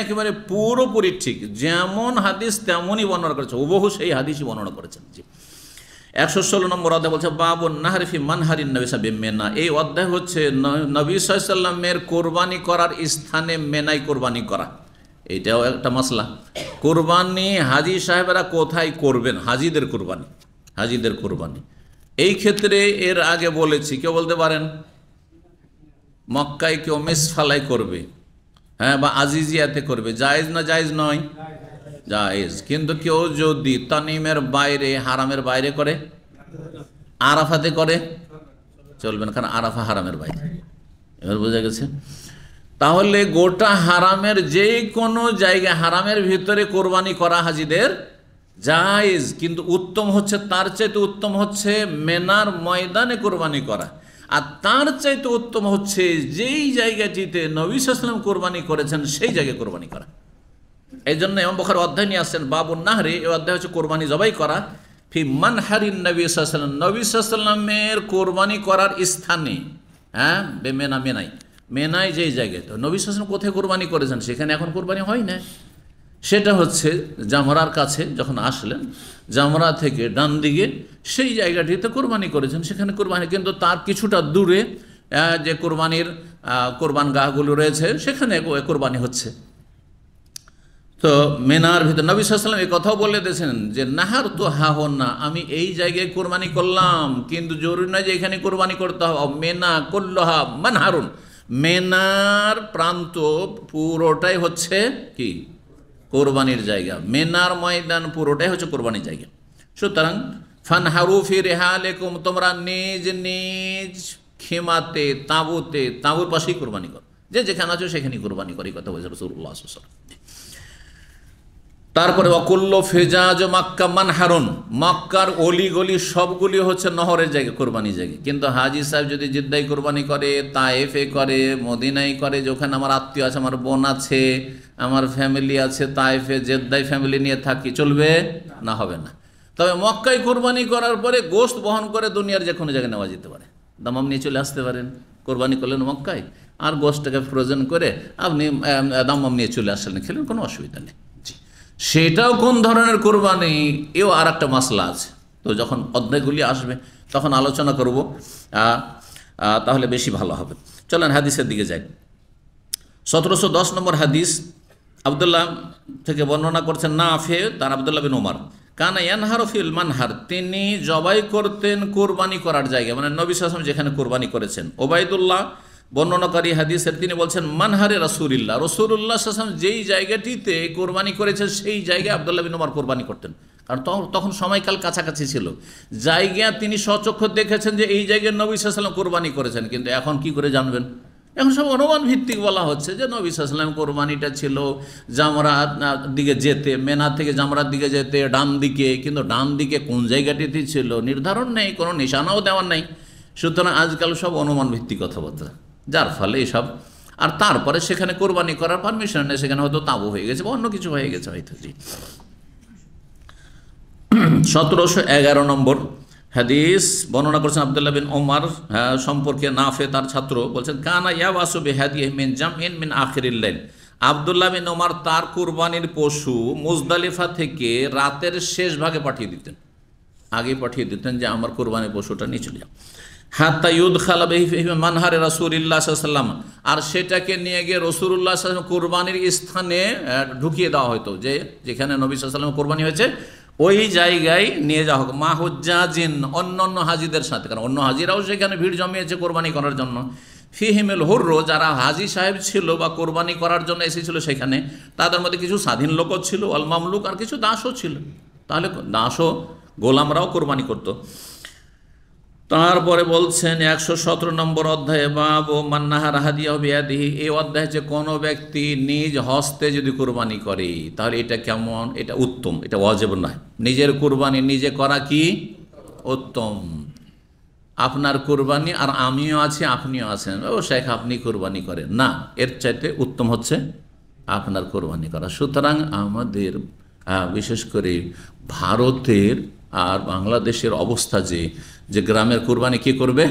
একেবারে পুরোপুরি ঠিক যেমন হাদিস তেমনই বর্ণনা করেছে উবহু সেই হাদিসই বর্ণনা করেছেন জি একশো ষোলো নম্বর অধ্যায় বলছে বাবু নাহারিফি মানহারিন নবিসা সাহেব মেনা এই অধ্যায় হচ্ছে নবী সাল্লামের কোরবানি করার স্থানে মেনাই কোরবানি করা এটাও একটা মশলা কোরবানি হাজি সাহেবেরা কোথায় করবেন হাজিদের কোরবানি হাজিদের কোরবানি এই ক্ষেত্রে এর আগে বলেছি কেউ বলতে পারেন মক্কায় কেউ মেসফালাই করবে হ্যাঁ বা আজিজিয়াতে করবে জায়েজ না জায়েজ নয় জায়েজ কিন্তু কেউ যদি তানিমের বাইরে হারামের বাইরে করে আরাফাতে করে চলবেন কারণ আরাফা হারামের বাইরে এবার বোঝা গেছে তাহলে গোটা হারামের যে কোনো জায়গায় হারামের ভিতরে কোরবানি করা হাজিদের জায়েজ কিন্তু উত্তম হচ্ছে তার চাইতে উত্তম হচ্ছে মেনার ময়দানে কোরবানি করা আর তার চাইতে উত্তম হচ্ছে যেই জায়গাটিতে নবী সাল্লাম কোরবানি করেছেন সেই জায়গায় কোরবানি করা এই জন্য এমন বখার অধ্যায় নিয়ে আসছেন বাবুর নাহরি এই অধ্যায় হচ্ছে কোরবানি জবাই করা ফি মানহারিন নবী সাল্লাম নবী কোরবানি করার স্থানে হ্যাঁ মেনা মেনাই মেনাই যেই জায়গায় তো নবী সাল্লাম কোথায় কোরবানি করেছেন সেখানে এখন কোরবানি হয় না সেটা হচ্ছে জামরার কাছে যখন আসলেন জামরা থেকে ডান দিকে সেই জায়গাটিতে কোরবানি করেছেন সেখানে কোরবানি কিন্তু তার কিছুটা দূরে যে কোরবানির কোরবান গাহগুলো রয়েছে সেখানে কোরবানি হচ্ছে তো মেনার ভিতরে নবী সাল্লাম এই কথাও বলে দিয়েছেন যে নাহার তো হা হন না আমি এই জায়গায় কোরবানি করলাম কিন্তু জরুরি নয় যে এখানে কোরবানি করতে হবে মেনা কল্লহা মানহারুন মেনার প্রান্ত পুরোটাই হচ্ছে কি কোরবানির জায়গা মেনার ময়দান পুরোটাই হচ্ছে কোরবানির জায়গা সুতরাং ফানহারুফি লেকুম তোমরা নিজ নিজ খেমাতে তাঁবুতে তাঁবুর পাশেই কোরবানি কর যে যেখানে আছো সেখানেই কোরবানি করি কথা বলছে রসুল্লাহ তারপরে অকুল্ল ফেজাজ মাক্কা মানহারন মক্কার অলিগলি সবগুলি হচ্ছে নহরের জায়গা কোরবানি জায়গা কিন্তু হাজি সাহেব যদি জিদ্দাই কোরবানি করে এফে করে মদিনাই করে যেখানে আমার আত্মীয় আছে আমার বোন আছে আমার ফ্যামিলি আছে তায়েফে জেদ্দাই ফ্যামিলি নিয়ে থাকি চলবে না হবে না তবে মক্কায় কোরবানি করার পরে গোস্ত বহন করে দুনিয়ার যে কোনো জায়গায় নেওয়া যেতে পারে দামাম নিয়ে চলে আসতে পারেন কোরবানি করলেন মক্কায় আর গোস্তটাকে ফ্রোজেন করে আপনি দামাম নিয়ে চলে আসলেন খেলেন কোনো অসুবিধা নেই সেটাও কোন ধরনের কোরবানি এও আর একটা মশলা আছে তো যখন অধ্যায়গুলি আসবে তখন আলোচনা করব তাহলে বেশি ভালো হবে চলেন হাদিসের দিকে যাই সতেরোশো দশ নম্বর হাদিস আবদুল্লাহ থেকে বর্ণনা করছেন না আফে তার আবদুল্লাহ বিন ওমার কানা অফ ফিল মানহার তিনি জবাই করতেন কোরবানি করার জায়গা মানে নবী সাসম যেখানে কোরবানি করেছেন ওবায়দুল্লাহ বর্ণনাকারী হাদিসের তিনি বলছেন মানহারে রসুরুল্লাহ রসুল্লাহ সাসাম যেই জায়গাটিতে কোরবানি করেছে সেই জায়গায় আবদুল্লাহ বিন উমার কোরবানি করতেন কারণ তখন তখন সময়কাল কাছাকাছি ছিল জায়গা তিনি সচক্ষ দেখেছেন যে এই জায়গায় নবী সাল্লাম কোরবানি করেছেন কিন্তু এখন কি করে জানবেন এখন সব অনুমান ভিত্তিক বলা হচ্ছে যে নবী সাল্লাম কোরবানিটা ছিল জামরার দিকে যেতে মেনা থেকে জামরার দিকে যেতে ডান দিকে কিন্তু ডান দিকে কোন জায়গাটিতে ছিল নির্ধারণ নেই কোনো নিশানাও দেওয়ার নেই সুতরাং আজকাল সব অনুমান ভিত্তিক কথাবার্তা যার ফলে এসব আর তারপরে সেখানে কোরবানি করার পারমিশন নেই সেখানে হয়তো তাঁবু হয়ে গেছে বা অন্য কিছু হয়ে গেছে হয়তো জি [CLEARS THROAT] সতেরোশো এগারো নম্বর হাদিস বর্ণনা করছেন আবদুল্লাহ বিন ওমার হ্যাঁ, সম্পর্কে নাফে তার ছাত্র বলছেন কানা ইয়াবাসু বেহাদি মিন জাম ইন মিন আখিরিল্লাইন আবদুল্লাহ বিন ওমার তার কুরবানির পশু মুজদালিফা থেকে রাতের শেষ ভাগে পাঠিয়ে দিতেন আগে পাঠিয়ে দিতেন যে আমার কুরবানির পশুটা নিয়ে চলে যাও হাত্তা ইউদ খালা মানহারে রাসুল্লাহাম আর সেটাকে নিয়ে গিয়ে রসুল্লাহ কোরবানির স্থানে ঢুকিয়ে দেওয়া হতো যে যেখানে নবী সাল্লাম কোরবানি হয়েছে ওই জায়গায় নিয়ে যাওয়া হোক মা অন্য অন্য হাজিদের সাথে কারণ অন্য হাজিরাও সেখানে ভিড় জমিয়েছে কোরবানি করার জন্য ফি হিমেল হুর্র যারা হাজি সাহেব ছিল বা কোরবানি করার জন্য এসেছিল সেখানে তাদের মধ্যে কিছু স্বাধীন লোকও ছিল অল আর কিছু দাসও ছিল তাহলে দাসও গোলামরাও কোরবানি করতো তারপরে বলছেন একশো সতেরো নম্বর অধ্যায়ে বাব ও হাদিয়া রাহাদিয়া বিয়াদিহি এই অধ্যায়ে যে কোনো ব্যক্তি নিজ হস্তে যদি কোরবানি করে তাহলে এটা কেমন এটা উত্তম এটা অজেব নয় নিজের কোরবানি নিজে করা কি উত্তম আপনার কোরবানি আর আমিও আছি আপনিও আছেন ও শেখ আপনি কোরবানি করেন না এর চাইতে উত্তম হচ্ছে আপনার কোরবানি করা সুতরাং আমাদের বিশেষ করে ভারতের আর বাংলাদেশের অবস্থা যে যে গ্রামের কোরবানি কি করবে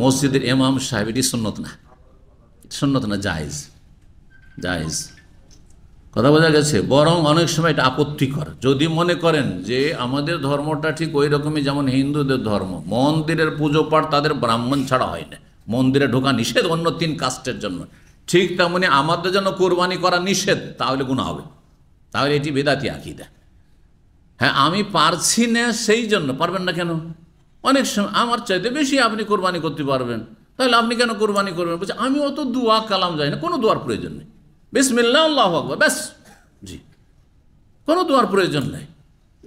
মসজিদের এমাম সাহেব এটি সুন্নত না সন্ন্যত না জায়জ জায়জ কথা বোঝা গেছে বরং অনেক সময় এটা আপত্তিকর যদি মনে করেন যে আমাদের ধর্মটা ঠিক ওই রকমই যেমন হিন্দুদের ধর্ম মন্দিরের পুজো পাঠ তাদের ব্রাহ্মণ ছাড়া হয় না মন্দিরে ঢোকা নিষেধ অন্য তিন কাস্টের জন্য ঠিক তেমনি আমাদের জন্য কোরবানি করা নিষেধ তাহলে গুণ হবে তাহলে এটি বেদাতি আঁকি দেয় হ্যাঁ আমি পারছি না সেই জন্য পারবেন না কেন অনেক সময় আমার চাইতে বেশি আপনি কোরবানি করতে পারবেন তাহলে আপনি কেন কোরবানি করবেন বলছে আমি অত দোয়া কালাম যাই না কোনো দোয়ার প্রয়োজন নেই বিসমিল্লা আল্লাহ আকবর ব্যাস জি কোনো দোয়ার প্রয়োজন নেই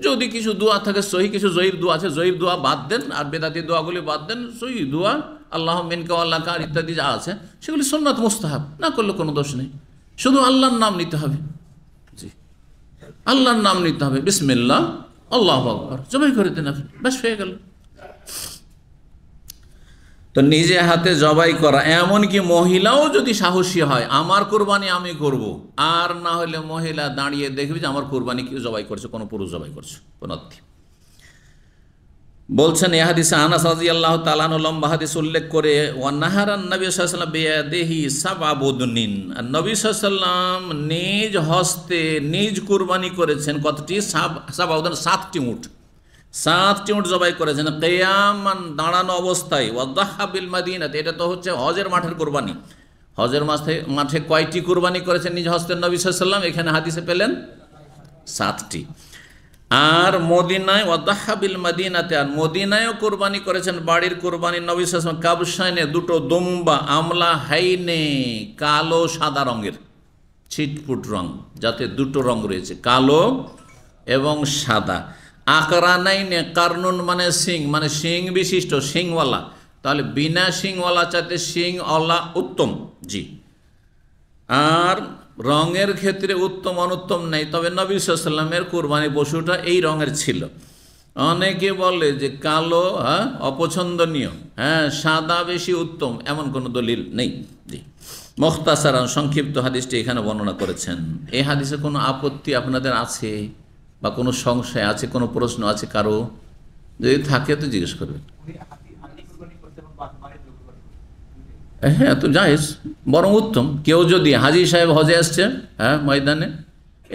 যদি কিছু দোয়া থাকে সহি কিছু জহির দোয়া আছে জহির দোয়া বাদ দেন আর বেদাতি দোয়াগুলি বাদ দেন সহি দোয়া আল্লাহ মিনকা আল্লাহ কার ইত্যাদি যা আছে সেগুলি সোননাথ মুস্তাহাব না করলে কোনো দোষ নেই শুধু আল্লাহর নাম নিতে হবে জি আল্লাহর নাম নিতে হবে বিসমিল্লা আল্লাহ আকবর জবাই করে দেন আপনি ব্যাস হয়ে গেল তো নিজে হাতে জবাই করা এমনকি মহিলাও যদি সাহসী হয় আমার কোরবানি আমি করব। আর না হলে মহিলা দাঁড়িয়ে দেখবে যে আমার কোরবানি কেউ জবাই করছে কোনো পুরুষ জবাই করছে কোন বলছেন এহাদিসে আনাস রাজি আল্লাহ তালান লম্বা হাদিস উল্লেখ করে ওয়ানাহারান নবী সাল্লাম বেয়াদেহি সাবাবুদ্দিন আর নবী সাল্লাম নিজ হস্তে নিজ কুরবানি করেছেন কতটি সাব সাবাউদ্দিন সাতটি উঠ সাত উঠ জবাই করেছেন কেয়ামান দাঁড়ানো অবস্থায় ওয়াদ্দাহা বিল মাদিনাতে এটা তো হচ্ছে হজের মাঠের কোরবানি হজের মাঠে মাঠে কয়টি কোরবানি করেছেন নিজ হস্তের নবী সাল্লাম এখানে হাদিসে পেলেন সাতটি আর মদিনায় ওয়াদ্দাহা বিল মাদিনাতে আর মদিনায়ও কোরবানি করেছেন বাড়ির কোরবানি নবী সাল্লাম কাবসাইনে দুটো দুম্বা আমলা হাইনে কালো সাদা রঙের ছিটপুট রং যাতে দুটো রং রয়েছে কালো এবং সাদা আকরানাইনে কারনুন মানে সিং মানে সিং বিশিষ্ট সিংওয়ালা তাহলে বিনা সিংওয়ালা চাইতে সিংওয়ালা উত্তম জি আর রঙের ক্ষেত্রে উত্তম অনুত্তম নেই তবে নবী সাল্লামের কুরবানি পশুটা এই রঙের ছিল অনেকে বলে যে কালো হ্যাঁ অপছন্দনীয় হ্যাঁ সাদা বেশি উত্তম এমন কোনো দলিল নেই জি মোখতাসারান সংক্ষিপ্ত হাদিসটি এখানে বর্ণনা করেছেন এই হাদিসে কোনো আপত্তি আপনাদের আছে বা কোনো সংশয় আছে কোনো প্রশ্ন আছে কারো যদি থাকে তো জিজ্ঞেস করবে হ্যাঁ তো যাইস বরং উত্তম কেউ যদি হাজি সাহেব হজে আসছে হ্যাঁ ময়দানে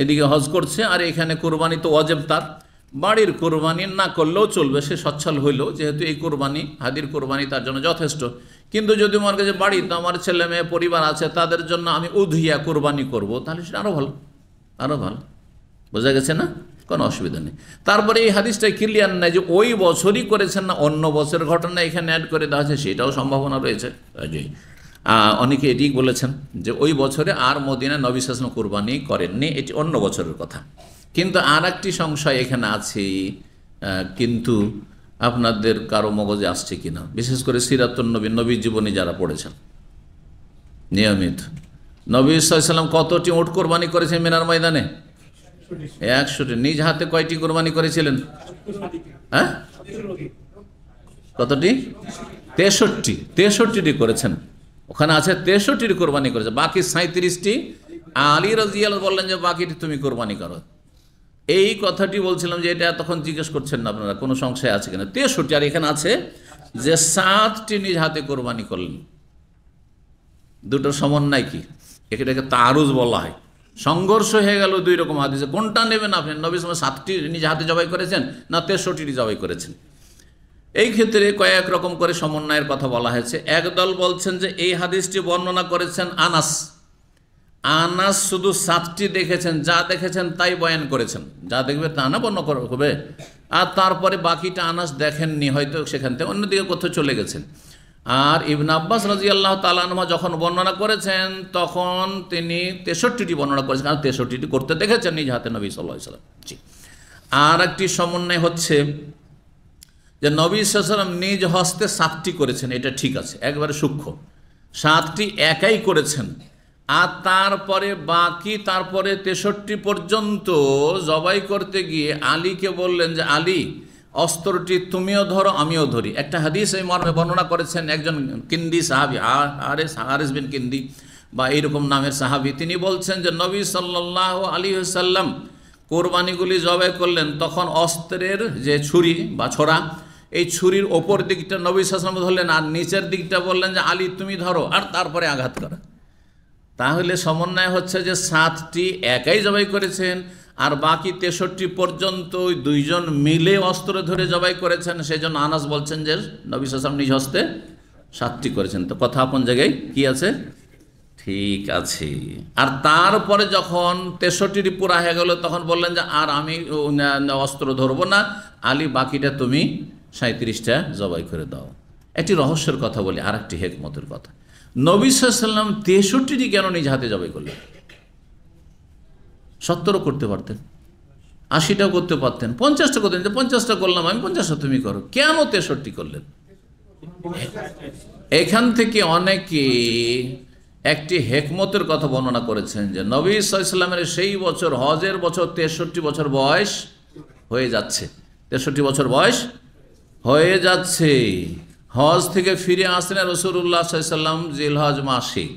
এদিকে হজ করছে আর এখানে কোরবানি তো অজেব তার বাড়ির কোরবানি না করলেও চলবে সে সচ্ছল হইল যেহেতু এই কোরবানি হাজির কোরবানি তার জন্য যথেষ্ট কিন্তু যদি আমার কাছে বাড়ি তো আমার ছেলে মেয়ে পরিবার আছে তাদের জন্য আমি উধিয়া কোরবানি করব তাহলে সেটা আরও ভালো আরও ভালো বোঝা গেছে না কোনো অসুবিধা নেই তারপরে এই হাদিসটা ক্লিয়ার নেয় যে ওই বছরই করেছেন না অন্য বছরের ঘটনা এখানে অ্যাড করে দেওয়া হয়েছে সেটাও সম্ভাবনা রয়েছে অনেকে এটি বলেছেন যে ওই বছরে আর মদিনা নবী শাসন কোরবানি করেননি এটি অন্য বছরের কথা কিন্তু আর একটি সংশয় এখানে আছে কিন্তু আপনাদের কারো মগজে আসছে কিনা বিশেষ করে সিরাতুল নবী নবীর জীবনী যারা পড়েছেন নিয়মিত নবী সাল্লাম কতটি ওট কোরবানি করেছেন মিনার ময়দানে একশোটি নিজ হাতে কয়টি কোরবানি করেছিলেন হ্যাঁ কতটি তেষট্টি তেষট্টিটি করেছেন ওখানে আছে তেষট্টিটি কোরবানি করেছে বাকি সাঁত্রিশটি আলী রাজিয়াল বললেন যে বাকিটি তুমি কোরবানি করো এই কথাটি বলছিলাম যে এটা তখন জিজ্ঞেস করছেন না আপনারা কোনো সংশয় আছে কিনা তেষট্টি আর এখানে আছে যে সাতটি নিজ হাতে কোরবানি করলেন দুটোর সমন্বয় কি এটাকে তারুজ বলা হয় সংঘর্ষ হয়ে গেল দুই রকম হাদিসে কোনটা নেবেন আপনি নবী সময় সাতটি নিজে হাতে জবাই করেছেন না তেষট্টিটি জবাই করেছেন এই ক্ষেত্রে কয়েক রকম করে সমন্বয়ের কথা বলা হয়েছে একদল বলছেন যে এই হাদিসটি বর্ণনা করেছেন আনাস আনাস শুধু সাতটি দেখেছেন যা দেখেছেন তাই বয়ান করেছেন যা দেখবে তা না বর্ণ হবে আর তারপরে বাকিটা আনাস দেখেননি হয়তো সেখান থেকে অন্যদিকে কোথাও চলে গেছেন আর ইবন আব্বাস রাজি আল্লাহ তালানুমা যখন বর্ণনা করেছেন তখন তিনি তেষট্টিটি বর্ণনা করেছেন কারণ তেষট্টিটি করতে দেখেছেন নিজ হাতে নবী সাল্লাহ সাল্লাম জি আর একটি সমন্বয় হচ্ছে যে নবী সাল্লাম নিজ হস্তে সাতটি করেছেন এটা ঠিক আছে একবারে সূক্ষ্ম সাতটি একাই করেছেন আর তারপরে বাকি তারপরে তেষট্টি পর্যন্ত জবাই করতে গিয়ে আলীকে বললেন যে আলী অস্ত্রটি তুমিও ধরো আমিও ধরি একটা হাদিস এই মর্মে বর্ণনা করেছেন একজন কিন্দি সাহাবি হারেস হারেস বিন কিন্দি বা এইরকম নামের সাহাবি তিনি বলছেন যে নবী সাল্লাহ আলী সাল্লাম কোরবানিগুলি জবাই করলেন তখন অস্ত্রের যে ছুরি বা ছোড়া এই ছুরির ওপর দিকটা নবী সাল্লাম ধরলেন আর নিচের দিকটা বললেন যে আলী তুমি ধরো আর তারপরে আঘাত করা তাহলে সমন্বয় হচ্ছে যে সাতটি একাই জবাই করেছেন আর বাকি তেষট্টি পর্যন্ত ওই দুইজন মিলে অস্ত্র ধরে জবাই করেছেন সেজন্য আনাস বলছেন যে নবী সাসাম নিজ হস্তে সাতটি করেছেন তো কথা আপন জায়গায় কি আছে ঠিক আছে আর তারপরে যখন তেষট্টি পুরা হয়ে গেল তখন বললেন যে আর আমি অস্ত্র ধরবো না আলী বাকিটা তুমি সাঁত্রিশটা জবাই করে দাও একটি রহস্যের কথা বলি আর একটি হেকমতের কথা নবী সাল্লাম তেষট্টিটি কেন নিজ হাতে জবাই করলেন সত্তরও করতে পারতেন আশিটাও করতে পারতেন পঞ্চাশটা করতেন যে পঞ্চাশটা করলাম আমি পঞ্চাশটা তুমি করো কেন তেষট্টি করলেন এখান থেকে অনেকে একটি হেকমতের কথা বর্ণনা করেছেন যে নবী ইসলামের সেই বছর হজের বছর তেষট্টি বছর বয়স হয়ে যাচ্ছে তেষট্টি বছর বয়স হয়ে যাচ্ছে হজ থেকে ফিরে আসলেন রসুল্লাহ সাল্লাম জিলহজ মাসিক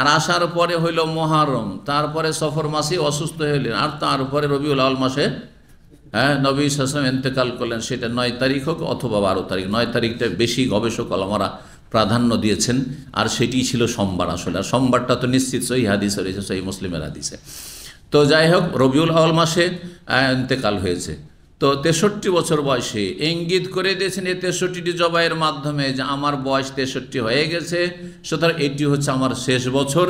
আর আসার পরে হইল মহারম তারপরে সফর মাসে অসুস্থ হইলেন আর তারপরে রবিউল আল মাসে হ্যাঁ নবী সাসম এতেকাল করলেন সেটা নয় তারিখ হোক অথবা বারো তারিখ নয় তারিখটা বেশি গবেষক আলমারা প্রাধান্য দিয়েছেন আর সেটি ছিল সোমবার আসলে আর সোমবারটা তো নিশ্চিত সহি হাদিসে রয়েছে সহি মুসলিমের হাদিসে তো যাই হোক রবিউল আউল মাসে এতেকাল হয়েছে তো তেষট্টি বছর বয়সে ইঙ্গিত করে দিয়েছেন এই তেষট্টিটি জবাইয়ের মাধ্যমে যে আমার বয়স তেষট্টি হয়ে গেছে সুতরাং এটি হচ্ছে আমার শেষ বছর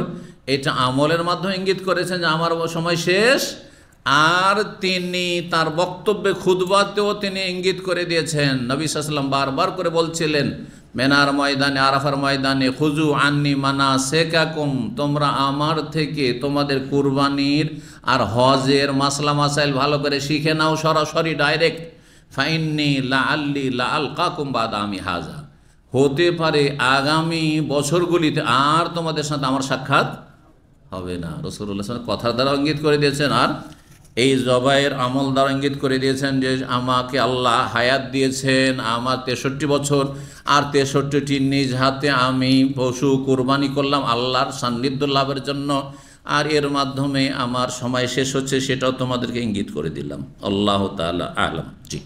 এটা আমলের মাধ্যমে ইঙ্গিত করেছেন যে আমার সময় শেষ আর তিনি তার বক্তব্যে খুদবাতেও তিনি ইঙ্গিত করে দিয়েছেন নবী সাল্লাম বারবার করে বলছিলেন মেনার ময়দানে আরাফার ময়দানে খুজু আন্নি মানা সেকাকুম তোমরা আমার থেকে তোমাদের কুরবানির আর হজের মাসলা মাসাইল ভালো করে শিখে নাও সরাসরি ডাইরেক্ট ফাইননি লা আল্লি লা আল কাকুম বাদ আমি হাজা হতে পারে আগামী বছরগুলিতে আর তোমাদের সাথে আমার সাক্ষাৎ হবে না রসুল্লাহ কথার দ্বারা ইঙ্গিত করে দিয়েছেন আর এই জবাইয়ের আমল দ্বারা ইঙ্গিত করে দিয়েছেন যে আমাকে আল্লাহ হায়াত দিয়েছেন আমার তেষট্টি বছর আর তেষট্টিটি নিজ হাতে আমি পশু কোরবানি করলাম আল্লাহর সান্নিধ্য লাভের জন্য আর এর মাধ্যমে আমার সময় শেষ হচ্ছে সেটাও তোমাদেরকে ইঙ্গিত করে দিলাম আল্লাহ তালা আলম জি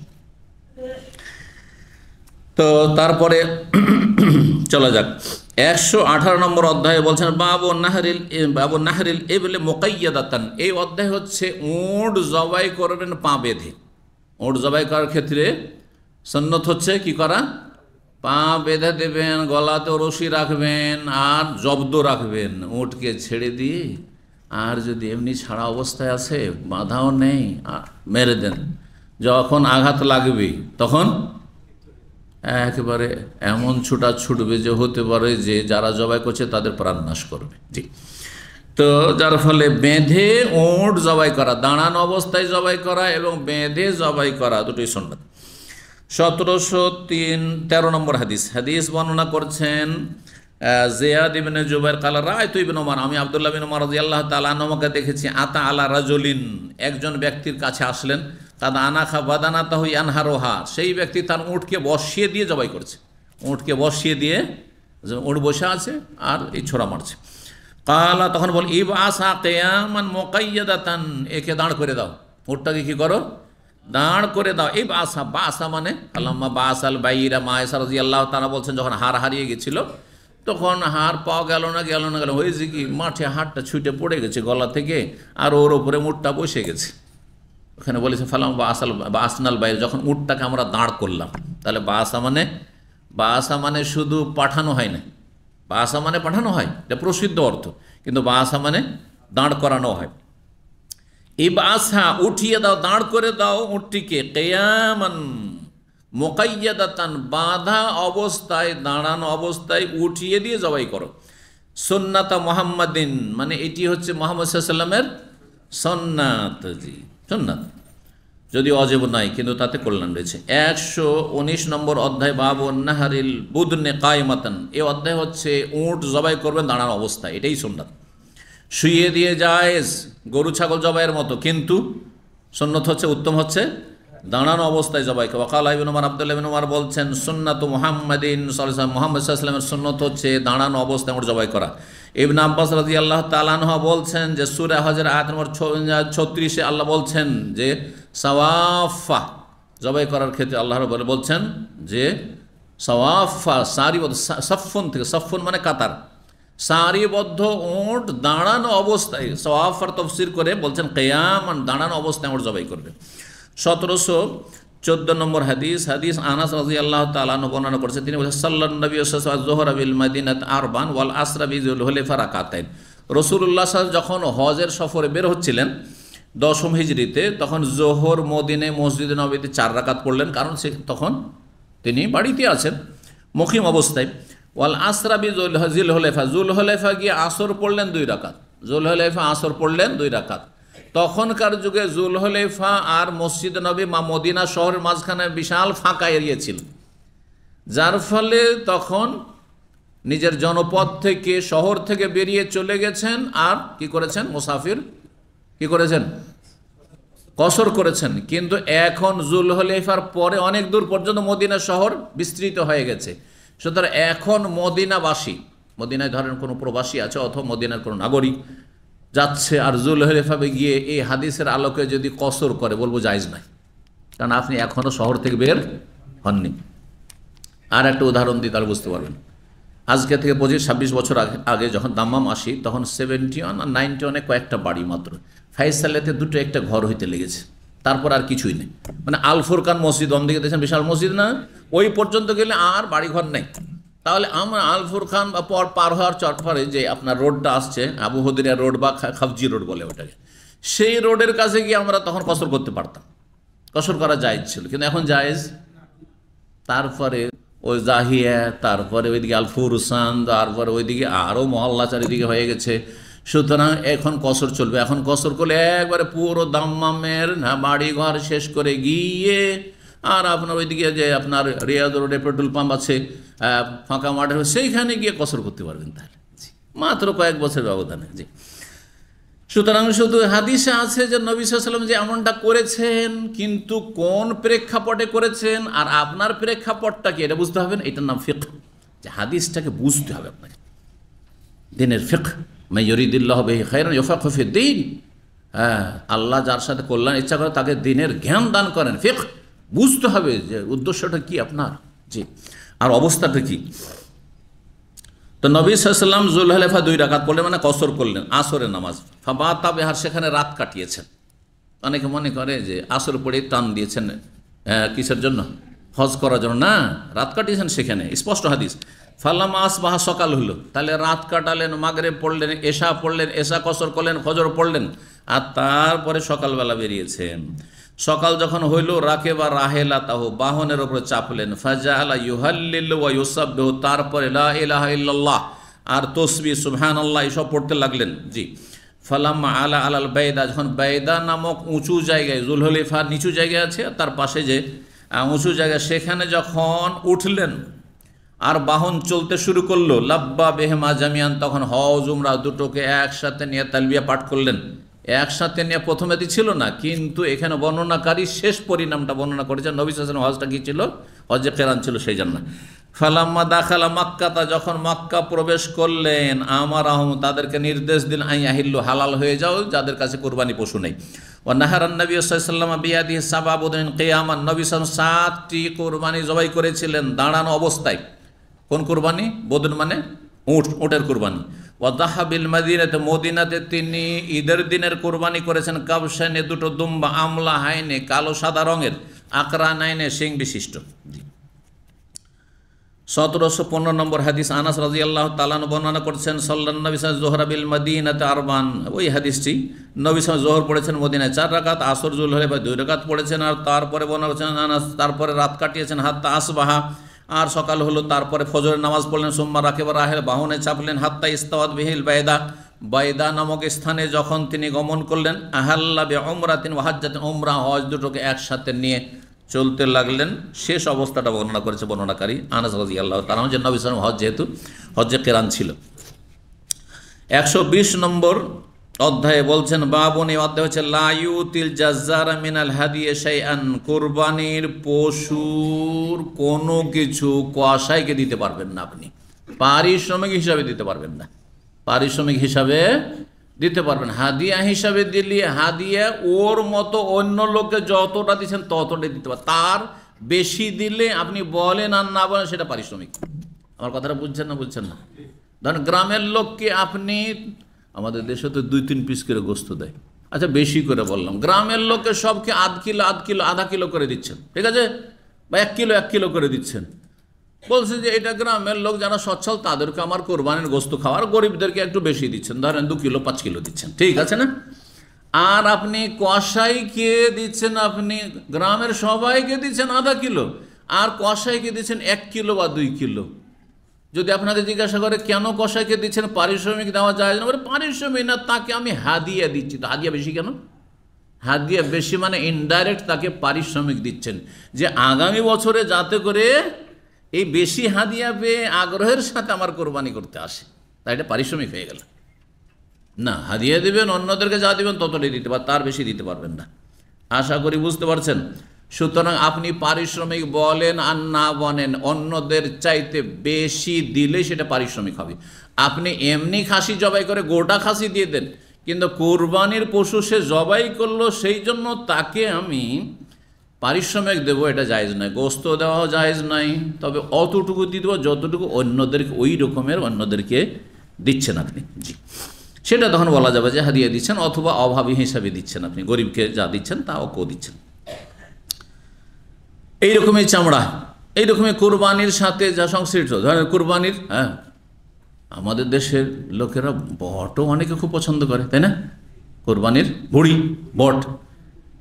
তো তারপরে [CLEARS THROAT] চলা যাক একশো আঠারো নম্বর অধ্যায়ে বলছেন বাবু নাহরিল বাবু নাহরিল মোকাইয়া মোকাইয়াদাতান এই অধ্যায় হচ্ছে উঁট জবাই করবেন পা বেঁধে উঁট জবাই করার ক্ষেত্রে সন্ন্যত হচ্ছে কি করা পা বেঁধে দেবেন গলাতে রশি রাখবেন আর জব্দ রাখবেন উঁটকে ছেড়ে দিয়ে আর যদি এমনি ছাড়া অবস্থায় আছে বাধাও নেই মেরে দেন যখন আঘাত লাগবে তখন একেবারে এমন ছোটা ছুটবে যে হতে পারে যে যারা জবাই করছে তাদের প্রাণ নাশ করবে জি তো যার ফলে বেঁধে ওঁট জবাই করা দাঁড়ান অবস্থায় জবাই করা এবং বেঁধে জবাই করা দুটোই সন্ন্যাদ সতেরোশো তিন তেরো নম্বর হাদিস হাদিস বর্ণনা করছেন জেয়াদ ইবিনে জুবাইর কালা রায় তুই ইবিন আমি আবদুল্লাহ বিন ওমার আল্লাহ তালা নমকে দেখেছি আতা আলা রাজলিন একজন ব্যক্তির কাছে আসলেন কাদ আনাখা বাদানাতা হই আনহারোহা সেই ব্যক্তি তার উঁটকে বসিয়ে দিয়ে জবাই করছে উঁটকে বসিয়ে দিয়ে উঁট বসে আছে আর এই ছোড়া মারছে কালা তখন বল ইব আসা কেয়ামান তান একে দাঁড় করে দাও উঁটটাকে কি করো দাঁড় করে দাও এই বাসা বাসা মানে আল্লাম্মা বাসাল বাইরা মায়েসা রাজি আল্লাহ তারা বলছেন যখন হার হারিয়ে গেছিল তখন হার পাওয়া গেল না গেল না গেল হয়েছে কি মাঠে হাড়টা ছুটে পড়ে গেছে গলা থেকে আর ওর ওপরে মুঠটা বসে গেছে ওখানে বলেছে ফালাম বা আসাল বা আসনাল বাইরে যখন উঠটাকে আমরা দাঁড় করলাম তাহলে বা আসা মানে বা আসা মানে শুধু পাঠানো হয় না বা আসা মানে পাঠানো হয় এটা প্রসিদ্ধ অর্থ কিন্তু বা আসা মানে দাঁড় করানো হয় এই বা আসা উঠিয়ে দাও দাঁড় করে দাও উঠটিকে কেয়ামান দাতান বাধা অবস্থায় দাঁড়ানো অবস্থায় উঠিয়ে দিয়ে জবাই করো সন্নাতা মোহাম্মদিন মানে এটি হচ্ছে মোহাম্মদ সাল্লামের সন্ন্যাত জি সুন্নাত যদি অজেব নাই কিন্তু তাতে কল্যাণ রয়েছে একশো উনিশ নম্বর অধ্যায় বাবু নাহারিল বুদনে কায়মাতান এ অধ্যায় হচ্ছে উঁট জবাই করবেন দাঁড়ানো অবস্থা এটাই সুন্নাত শুয়ে দিয়ে যায় গরু ছাগল জবাইয়ের মতো কিন্তু সন্ন্যত হচ্ছে উত্তম হচ্ছে দাঁড়ানো অবস্থায় জবাই ওকাল ইবিন উমার আবদুল্লাহ উমার বলছেন সুন্নাত মোহাম্মদিন মোহাম্মদ সাল্লামের সুন্নত হচ্ছে দাঁড়ানো অবস্থায় উঁট জবাই করা ইবন আব্বাস রাজি আল্লাহ তালানহা বলছেন যে সুরা হজের আয়াত নম্বর ছত্রিশে আল্লাহ বলছেন যে সওয়াফা জবাই করার ক্ষেত্রে আল্লাহর রব বলছেন যে সওয়াফা সারিবদ্ধ সফন থেকে সফন মানে কাতার সারিবদ্ধ ওঁট দাঁড়ানো অবস্থায় সওয়াফার তফসির করে বলছেন কেয়াম দাঁড়ানো অবস্থায় ওঁট জবাই করবে সতেরোশো চোদ্দ নম্বর হাদিস হাদিস আনাস রাজি আল্লাহ তালান বর্ণনা করেছে তিনি বলছেন সাল্লাহ নবী জোহর আবিল মাদিনাত আরবান ওয়াল আসরাবিজুল হলেফা রাকাতেন রসুল্লাহ সাল যখন হজের সফরে বের হচ্ছিলেন দশম হিজড়িতে তখন জোহর মদিনে মসজিদে নবীতে চার রাকাত পড়লেন কারণ সে তখন তিনি বাড়িতে আছেন মুখিম অবস্থায় ওয়াল আসরাবি জুল হলেফা জুল হলেফা গিয়ে আসর পড়লেন দুই রাকাত জুল হলেফা আসর পড়লেন দুই রাকাত তখনকার যুগে জুলহলেফা আর মসজিদ নবী মা মদিনা শহরের মাঝখানে বিশাল ফাঁকা এড়িয়েছিল ছিল যার ফলে তখন নিজের জনপদ থেকে শহর থেকে বেরিয়ে চলে গেছেন আর কি করেছেন মুসাফির কি করেছেন কসর করেছেন কিন্তু এখন জুলহলেফার পরে অনেক দূর পর্যন্ত মদিনা শহর বিস্তৃত হয়ে গেছে সুতরাং এখন মদিনাবাসী মদিনায় ধরেন কোনো প্রবাসী আছে অথবা মদিনার কোনো নাগরিক যাচ্ছে আর জুল হলেফাবে গিয়ে এই হাদিসের আলোকে যদি কসর করে বলবো জায়জ নাই কারণ আপনি এখনও শহর থেকে বের হননি আর একটা উদাহরণ দিই তার বুঝতে পারবেন আজকে থেকে পঁচিশ ছাব্বিশ বছর আগে আগে যখন দাম্মাম আসি তখন সেভেন্টি ওয়ান আর নাইনটি ওয়ানে কয়েকটা বাড়ি মাত্র সালেতে দুটো একটা ঘর হইতে লেগেছে তারপর আর কিছুই নেই মানে খান মসজিদ অন্দিকে দেখছেন বিশাল মসজিদ না ওই পর্যন্ত গেলে আর বাড়িঘর নেই তাহলে আমরা আলফুর খান বা পর পার হওয়ার চটপরে যে আপনার রোডটা আসছে আবু হদিরা রোড বা খাবজি রোড বলে ওটাকে সেই রোডের কাছে গিয়ে আমরা তখন কসর করতে পারতাম কসর করা জায়েজ ছিল কিন্তু এখন জায়েজ তারপরে ওই জাহিয়া তারপরে ওইদিকে আলফুর হুসান তারপরে ওইদিকে আরও মহল্লা চারিদিকে হয়ে গেছে সুতরাং এখন কসর চলবে এখন কসর করলে একবারে পুরো দাম্মামের না বাড়ি ঘর শেষ করে গিয়ে আর আপনার ওইদিকে যে আপনার রিয়াজ রোডে পেট্রোল পাম্প আছে ফাঁকা মাঠের সেইখানে গিয়ে কসর করতে পারবেন তাহলে মাত্র কয়েক বছর ব্যবধানে জি সুতরাং শুধু হাদিসে আছে যে নবীলাম সাল্লাম যে এমনটা করেছেন কিন্তু কোন প্রেক্ষাপটে করেছেন আর আপনার প্রেক্ষাপটটা কি এটা বুঝতে হবে এটার নাম ফেক যে হাদিসটাকে বুঝতে হবে আপনাকে দিনের ফেক মাইয়রিদুল্লাহ বেহি খাইরান দিন হ্যাঁ আল্লাহ যার সাথে কল্যাণ ইচ্ছা করে তাকে দিনের জ্ঞান দান করেন ফেক বুঝতে হবে যে উদ্দেশ্যটা কি আপনার জি আর অবস্থাটা কি তো নবী সাল্লাম জুলহালেফা দুই রাখাত পড়লেন মানে কসর করলেন আসরে নামাজ ফাবা তাবেহার সেখানে রাত কাটিয়েছেন অনেকে মনে করে যে আসর পড়ে টান দিয়েছেন কিসের জন্য হজ করার জন্য না রাত কাটিয়েছেন সেখানে স্পষ্ট হাদিস ফাল্লাম বাহা সকাল হলো তাহলে রাত কাটালেন মাগরে পড়লেন এশা পড়লেন এশা কসর করলেন খজর পড়লেন আর তারপরে সকালবেলা বেরিয়েছেন সকাল যখন হইল রাকে বা রাহেলা তাহ বাহনের ওপরে চাপলেন ফাজা আলা ইউহাল্লিল ওয়া ইউসাব্বিহ তারপরে লা ইলাহা ইল্লাল্লাহ আর তসবি সুবহানাল্লাহ এসব পড়তে লাগলেন জি ফালাম আলা আলাল বাইদা যখন বাইদা নামক উঁচু জায়গায় জুলহলিফা নিচু জায়গায় আছে তার পাশে যে উঁচু জায়গায় সেখানে যখন উঠলেন আর বাহন চলতে শুরু করলো লাব্বা বেহমা জামিয়ান তখন হজ উমরা দুটোকে একসাথে নিয়ে তালবিয়া পাঠ করলেন একসাথে নিয়ে প্রথমে ছিল না কিন্তু এখানে বর্ণনাকারী শেষ পরিণামটা বর্ণনা করেছেন নবী সালাম হজটা কি ছিল হজে কেরান ছিল সেই জন্য ফালাম্মা দাখালা তা যখন মাক্কা প্রবেশ করলেন আমার আহম তাদেরকে নির্দেশ দিন আই আহিল্লু হালাল হয়ে যাও যাদের কাছে কোরবানি পশু নেই ও নাহারান নবী সাল্লাম বিয়াদি সাবাবুদ্দিন কেয়ামান নবী সাল সাতটি কোরবানি জবাই করেছিলেন দাঁড়ানো অবস্থায় কোন কোরবানি বদুন মানে উঁট উঁটের কোরবানি ওয়াদাহাবিল মাদিনাতে মদিনাতে তিনি ঈদের দিনের কোরবানি করেছেন কাবসাইনে দুটো দুম্বা আমলা হাইনে কালো সাদা রঙের আকরা নাইনে সিং বিশিষ্ট সতেরোশো পনেরো নম্বর হাদিস আনাস রাজি আল্লাহ তালান বর্ণনা করছেন সাল্লানবী সাহেব জোহরাবিল মদিনাতে আরবান ওই হাদিসটি নবী সাহেব জোহর পড়েছেন মদিনায় চার রাকাত আসর জুল হলে বা দুই রাকাত পড়েছেন আর তারপরে বর্ণনা করছেন আনাস তারপরে রাত কাটিয়েছেন হাত আসবাহা আর সকাল হলো তারপরে ফজরের নামাজ পড়লেন সোমবার রাখেবার রাহের বাহনে চাপলেন হাত্তা ইস্তাওয়াত বিহিল বায়দা বায়দা নামক স্থানে যখন তিনি গমন করলেন আহাল্লা বে তিনি ওয়াহাজাতিন ওমরা হজ দুটোকে একসাথে নিয়ে চলতে লাগলেন শেষ অবস্থাটা বর্ণনা করেছে বর্ণনাকারী আনাস রাজি আল্লাহ তার নবী সালাম হজ যেহেতু হজ্জে কেরান ছিল একশো নম্বর অধ্যায়ে বলছেন বাবন এই অধ্যায় হচ্ছে লাইউতিল জাজ্জার মিনাল হাদিয়ে আন কোরবানির পশুর কোনো কিছু কষাইকে দিতে পারবেন না আপনি পারিশ্রমিক হিসাবে দিতে পারবেন না পারিশ্রমিক হিসাবে দিতে পারবেন হাদিয়া হিসাবে দিলে হাদিয়া ওর মতো অন্য লোককে যতটা দিচ্ছেন ততটাই দিতে পারবেন তার বেশি দিলে আপনি বলেন আর না বলেন সেটা পারিশ্রমিক আমার কথাটা বুঝছেন না বুঝছেন না ধরেন গ্রামের লোককে আপনি আমাদের দেশে তো দুই তিন পিস করে গোস্ত দেয় আচ্ছা বেশি করে বললাম গ্রামের লোকে সবকে আধ কিলো আধ কিলো আধা কিলো করে দিচ্ছেন ঠিক আছে বা এক কিলো এক কিলো করে দিচ্ছেন বলছে যে এটা গ্রামের লোক যারা সচ্ছল তাদেরকে আমার কোরবানির গোস্ত খাওয়ার গরিবদেরকে একটু বেশি দিচ্ছেন ধরেন দু কিলো পাঁচ কিলো দিচ্ছেন ঠিক আছে না আর আপনি কষাইকে দিচ্ছেন আপনি গ্রামের সবাইকে দিচ্ছেন আধা কিলো আর কষাইকে দিচ্ছেন এক কিলো বা দুই কিলো যদি আপনাদের জিজ্ঞাসা করে কেন কষাইকে দিচ্ছেন পারিশ্রমিক দেওয়া যায় না বলে পারিশ্রমিক না তাকে আমি হাদিয়া দিচ্ছি তো হাদিয়া বেশি কেন হাদিয়া বেশি মানে ইনডাইরেক্ট তাকে পারিশ্রমিক দিচ্ছেন যে আগামী বছরে যাতে করে এই বেশি হাদিয়া পেয়ে আগ্রহের সাথে আমার কোরবানি করতে আসে তাই এটা পারিশ্রমিক হয়ে গেল না হাদিয়া দিবেন অন্যদেরকে যা দিবেন ততটাই দিতে পার তার বেশি দিতে পারবেন না আশা করি বুঝতে পারছেন সুতরাং আপনি পারিশ্রমিক বলেন আর না বলেন অন্যদের চাইতে বেশি দিলে সেটা পারিশ্রমিক হবে আপনি এমনি খাসি জবাই করে গোটা খাসি দিয়ে দেন কিন্তু কোরবানির পশু সে জবাই করলো সেই জন্য তাকে আমি পারিশ্রমিক দেবো এটা জায়জ নয় গোস্ত দেওয়াও জায়জ নাই তবে অতটুকু দিয়ে দেবো যতটুকু অন্যদেরকে ওই রকমের অন্যদেরকে দিচ্ছেন আপনি জি সেটা তখন বলা যাবে যে হারিয়ে দিচ্ছেন অথবা অভাবী হিসাবে দিচ্ছেন আপনি গরিবকে যা দিচ্ছেন তা কো দিচ্ছেন এই চামড়া এই কোরবানির সাথে যা সংশ্লিষ্ট ধরেন কোরবানির হ্যাঁ আমাদের দেশের লোকেরা বটও অনেকে খুব পছন্দ করে তাই না কোরবানির ভুড়ি বট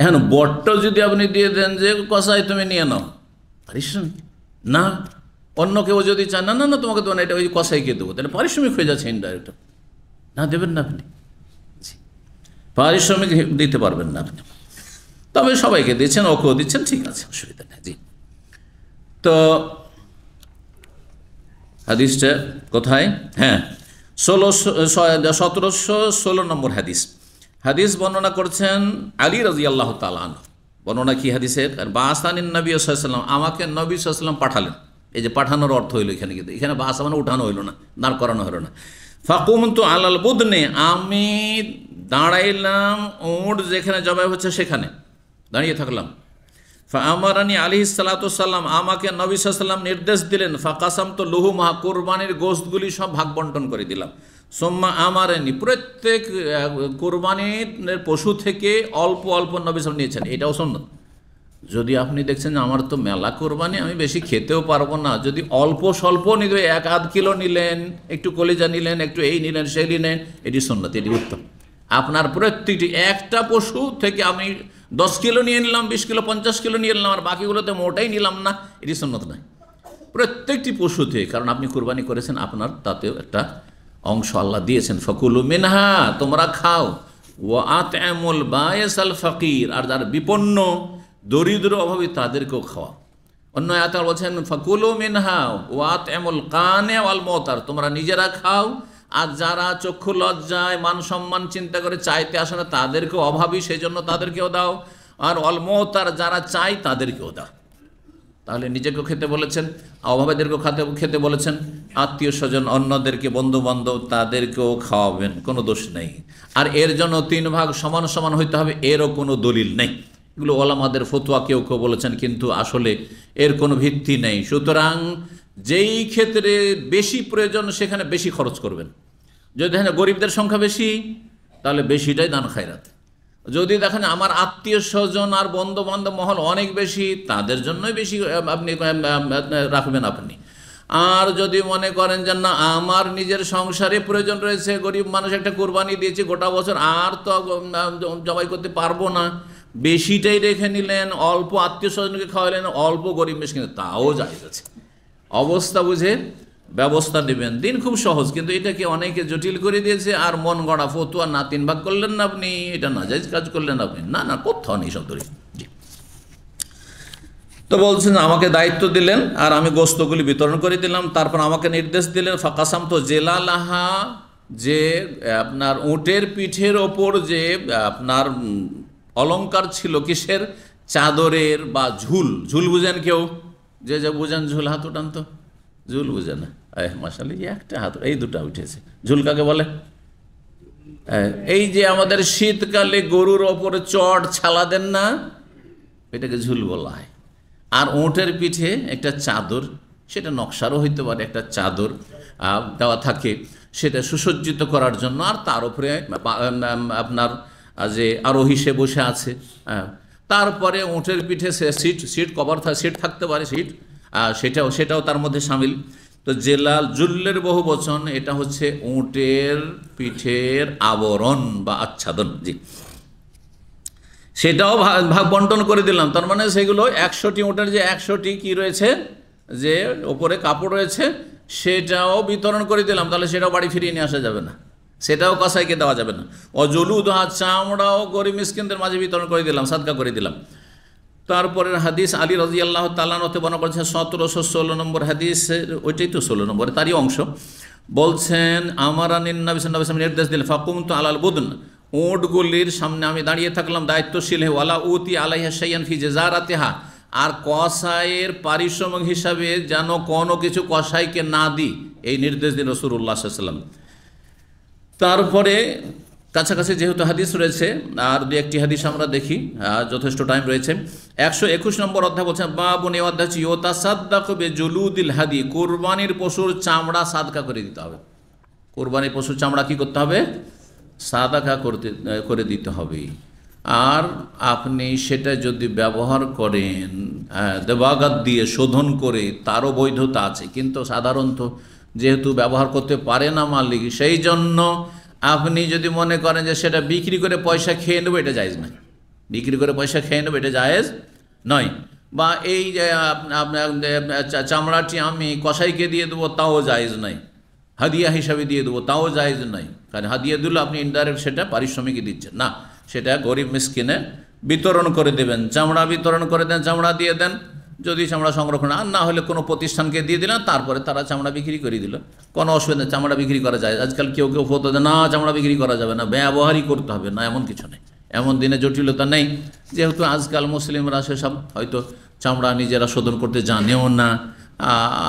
এখন বটটা যদি আপনি দিয়ে দেন যে কষাই তুমি নিয়ে নাও পারিশ্রমিক না অন্য কেউ যদি চান না না না তোমাকে তো না এটা ওই কে দেবো তাহলে পারিশ্রমিক হয়ে যাচ্ছে ইনডাইরেক্ট না দেবেন না আপনি পারিশ্রমিক দিতে পারবেন না আপনি তবে সবাইকে দিচ্ছেন ওকেও দিচ্ছেন ঠিক আছে অসুবিধা নেই জি তো হাদিসটা কোথায় হ্যাঁ ষোলো সতেরোশো ষোলো নম্বর হাদিস হাদিস বর্ণনা করছেন আলী রাজি আল্লাহ তালান বর্ণনা কি হাদিসের আর বাসানিন নবী সাল্লাম আমাকে নবী সাল্লাম পাঠালেন এই যে পাঠানোর অর্থ হইলো এখানে কিন্তু এখানে বাসা মানে উঠানো হইলো না দাঁড় করানো হলো না ফাকুম তো আলাল বুদনে আমি দাঁড়াইলাম উঁট যেখানে জবাই হচ্ছে সেখানে দাঁড়িয়ে থাকলাম ফা আমারানি আলি সালাতাম আমাকে নবী নির্দেশ দিলেন কাসাম তো লুহু মাহা কোরবানির গোস্তগুলি সব ভাগ বন্টন করে দিলাম সোম্মা আমারানি প্রত্যেক কোরবানির পশু থেকে অল্প অল্প নবী নিয়েছেন এটাও সন্ন্যত যদি আপনি দেখছেন আমার তো মেলা কোরবানি আমি বেশি খেতেও পারবো না যদি অল্প স্বল্প নিতে এক আধ কিলো নিলেন একটু কলিজা নিলেন একটু এই নিলেন সেই নিলেন এটি সন্ন্যত এটি উত্তম আপনার প্রত্যেকটি একটা পশু থেকে আমি দশ কিলো নিয়ে নিলাম বিশ কিলো পঞ্চাশ কিলো নিয়ে নিলাম আর বাকিগুলোতে মোটাই নিলাম না এটি সন্ন্যত নয় প্রত্যেকটি পশুতে কারণ আপনি কোরবানি করেছেন আপনার তাতেও একটা অংশ আল্লাহ দিয়েছেন ফকুলু মিনহা তোমরা খাও ও আত বায়েস আল ফকির আর যার বিপন্ন দরিদ্র অভাবী তাদেরকেও খাওয়া অন্য এত বলছেন ফকুলু মিনহা ও আত এমল কানে আল মতার তোমরা নিজেরা খাও আর যারা চক্ষু লজ্জায় মান সম্মান চিন্তা করে চাইতে আসে না তাদেরকে অভাবই সেই জন্য তাদেরকেও দাও আর অলমতার যারা চাই তাদেরকেও দাও তাহলে নিজেকেও খেতে বলেছেন অভাবেদেরকেও খাতে খেতে বলেছেন আত্মীয় স্বজন অন্যদেরকে বন্ধুবান্ধব তাদেরকেও খাওয়াবেন কোনো দোষ নেই আর এর জন্য তিন ভাগ সমান সমান হইতে হবে এরও কোনো দলিল নেই এগুলো ওলামাদের ফতুয়া কেউ কেউ বলেছেন কিন্তু আসলে এর কোনো ভিত্তি নেই সুতরাং যেই ক্ষেত্রে বেশি প্রয়োজন সেখানে বেশি খরচ করবেন যদি দেখেন গরিবদের সংখ্যা বেশি তাহলে বেশিটাই দান খায়রাত যদি দেখেন আমার আত্মীয় স্বজন আর বন্ধু বান্ধব মহল অনেক বেশি তাদের জন্যই বেশি আপনি রাখবেন আপনি আর যদি মনে করেন যে না আমার নিজের সংসারে প্রয়োজন রয়েছে গরিব মানুষ একটা কোরবানি দিয়েছে গোটা বছর আর তো জবাই করতে পারবো না বেশিটাই রেখে নিলেন অল্প আত্মীয় স্বজনকে খাওয়ালেন অল্প গরিব মেশিন কিন্তু তাও যায় যাচ্ছে অবস্থা বুঝে ব্যবস্থা নেবেন দিন খুব সহজ কিন্তু এটাকে অনেকে জটিল করে দিয়েছে আর মন গড়া ফতুয়া না তিন ভাগ করলেন না আপনি এটা না যাইজ কাজ করলেন আপনি না না কোথাও নেই সব ধরে তো বলছেন আমাকে দায়িত্ব দিলেন আর আমি গোস্তগুলি বিতরণ করে দিলাম তারপর আমাকে নির্দেশ দিলেন ফাঁকাসাম তো জেলা লাহা যে আপনার উটের পিঠের ওপর যে আপনার অলঙ্কার ছিল কিসের চাদরের বা ঝুল ঝুল বুঝেন কেউ যে যা বুঝেন ঝুল হাত উঠান তো ঝুল বোঝে না এহ মশালি একটা হাত এই দুটা উঠেছে ঝুল কাকে বলে এই যে আমাদের শীতকালে গরুর ওপরে চট ছালা দেন না এটাকে ঝুল বলা হয় আর ওঁটের পিঠে একটা চাদর সেটা নকশারও হইতে পারে একটা চাদর দেওয়া থাকে সেটা সুসজ্জিত করার জন্য আর তার উপরে আপনার যে আরোহী সে বসে আছে তারপরে উঁটের পিঠে সে সিট সিট কভার সিট থাকতে পারে সিট সেটাও সেটাও তার মধ্যে সামিল তো জেলাল জুল্লের বহু বচন এটা হচ্ছে উঁটের পিঠের আবরণ বা আচ্ছাদন জি সেটাও ভাগ বন্টন করে দিলাম তার মানে সেগুলো একশোটি উঁটের যে একশোটি কি রয়েছে যে ওপরে কাপড় রয়েছে সেটাও বিতরণ করে দিলাম তাহলে সেটাও বাড়ি ফিরিয়ে নিয়ে আসা যাবে না সেটাও কসাইকে দেওয়া যাবে না অজলু দোহা চামড়াও গরিব মিসকিনদের মাঝে বিতরণ করে দিলাম সাদকা করে দিলাম তারপরের হাদিস আলী রাজি আল্লাহ তালানতে বর্ণনা করেছেন সতেরোশো ষোলো নম্বর হাদিস ওইটাই তো ষোলো নম্বর তারই অংশ বলছেন আমার নিন্নাবিসাম নির্দেশ দিলেন ফাকুম তো আলাল বুদন উঁটগুলির সামনে আমি দাঁড়িয়ে থাকলাম দায়িত্বশীল হে ওয়ালা উতি আলাইহা সাইয়ান ফি জেজারাতেহা আর কসাইয়ের পারিশ্রমিক হিসাবে যেন কোনো কিছু কসাইকে না দিই এই নির্দেশ দিন রসুর উল্লাহ সাল্লাম তারপরে কাছাকাছি যেহেতু হাদিস রয়েছে আর দু একটি হাদিস আমরা দেখি যথেষ্ট টাইম রয়েছে একশো একুশ নম্বর অধ্যায় বলছেন বাবন এ অধ্যায় হচ্ছে কবে হাদি কোরবানির পশুর চামড়া সাদকা করে দিতে হবে কোরবানির পশুর চামড়া কি করতে হবে সাদাকা করতে করে দিতে হবে আর আপনি সেটা যদি ব্যবহার করেন দেবাগাত দিয়ে শোধন করে তারও বৈধতা আছে কিন্তু সাধারণত যেহেতু ব্যবহার করতে পারে না মালিক সেই জন্য আপনি যদি মনে করেন যে সেটা বিক্রি করে পয়সা খেয়ে নেবো এটা জায়েজ নয় বিক্রি করে পয়সা খেয়ে নেবো এটা জায়েজ নয় বা এই যে চামড়াটি আমি কষাইকে দিয়ে দেবো তাও জায়েজ নয় হাদিয়া হিসাবে দিয়ে দেবো তাও জায়েজ নয় কারণ হাদিয়া দিলে আপনি ইনডাইরেক্ট সেটা পারিশ্রমিকই দিচ্ছেন না সেটা গরিব মিসকিনে বিতরণ করে দেবেন চামড়া বিতরণ করে দেন চামড়া দিয়ে দেন যদি চামড়া সংরক্ষণ আর না হলে কোনো প্রতিষ্ঠানকে দিয়ে দিলাম তারপরে তারা চামড়া বিক্রি করে দিল কোনো অসুবিধা চামড়া বিক্রি করা যায় আজকাল কেউ কেউ ফোত না চামড়া বিক্রি করা যাবে না ব্যবহারই করতে হবে না এমন কিছু নেই এমন দিনে জটিলতা নেই যেহেতু আজকাল মুসলিমরা সেসব হয়তো চামড়া নিজেরা শোধন করতে জানেও না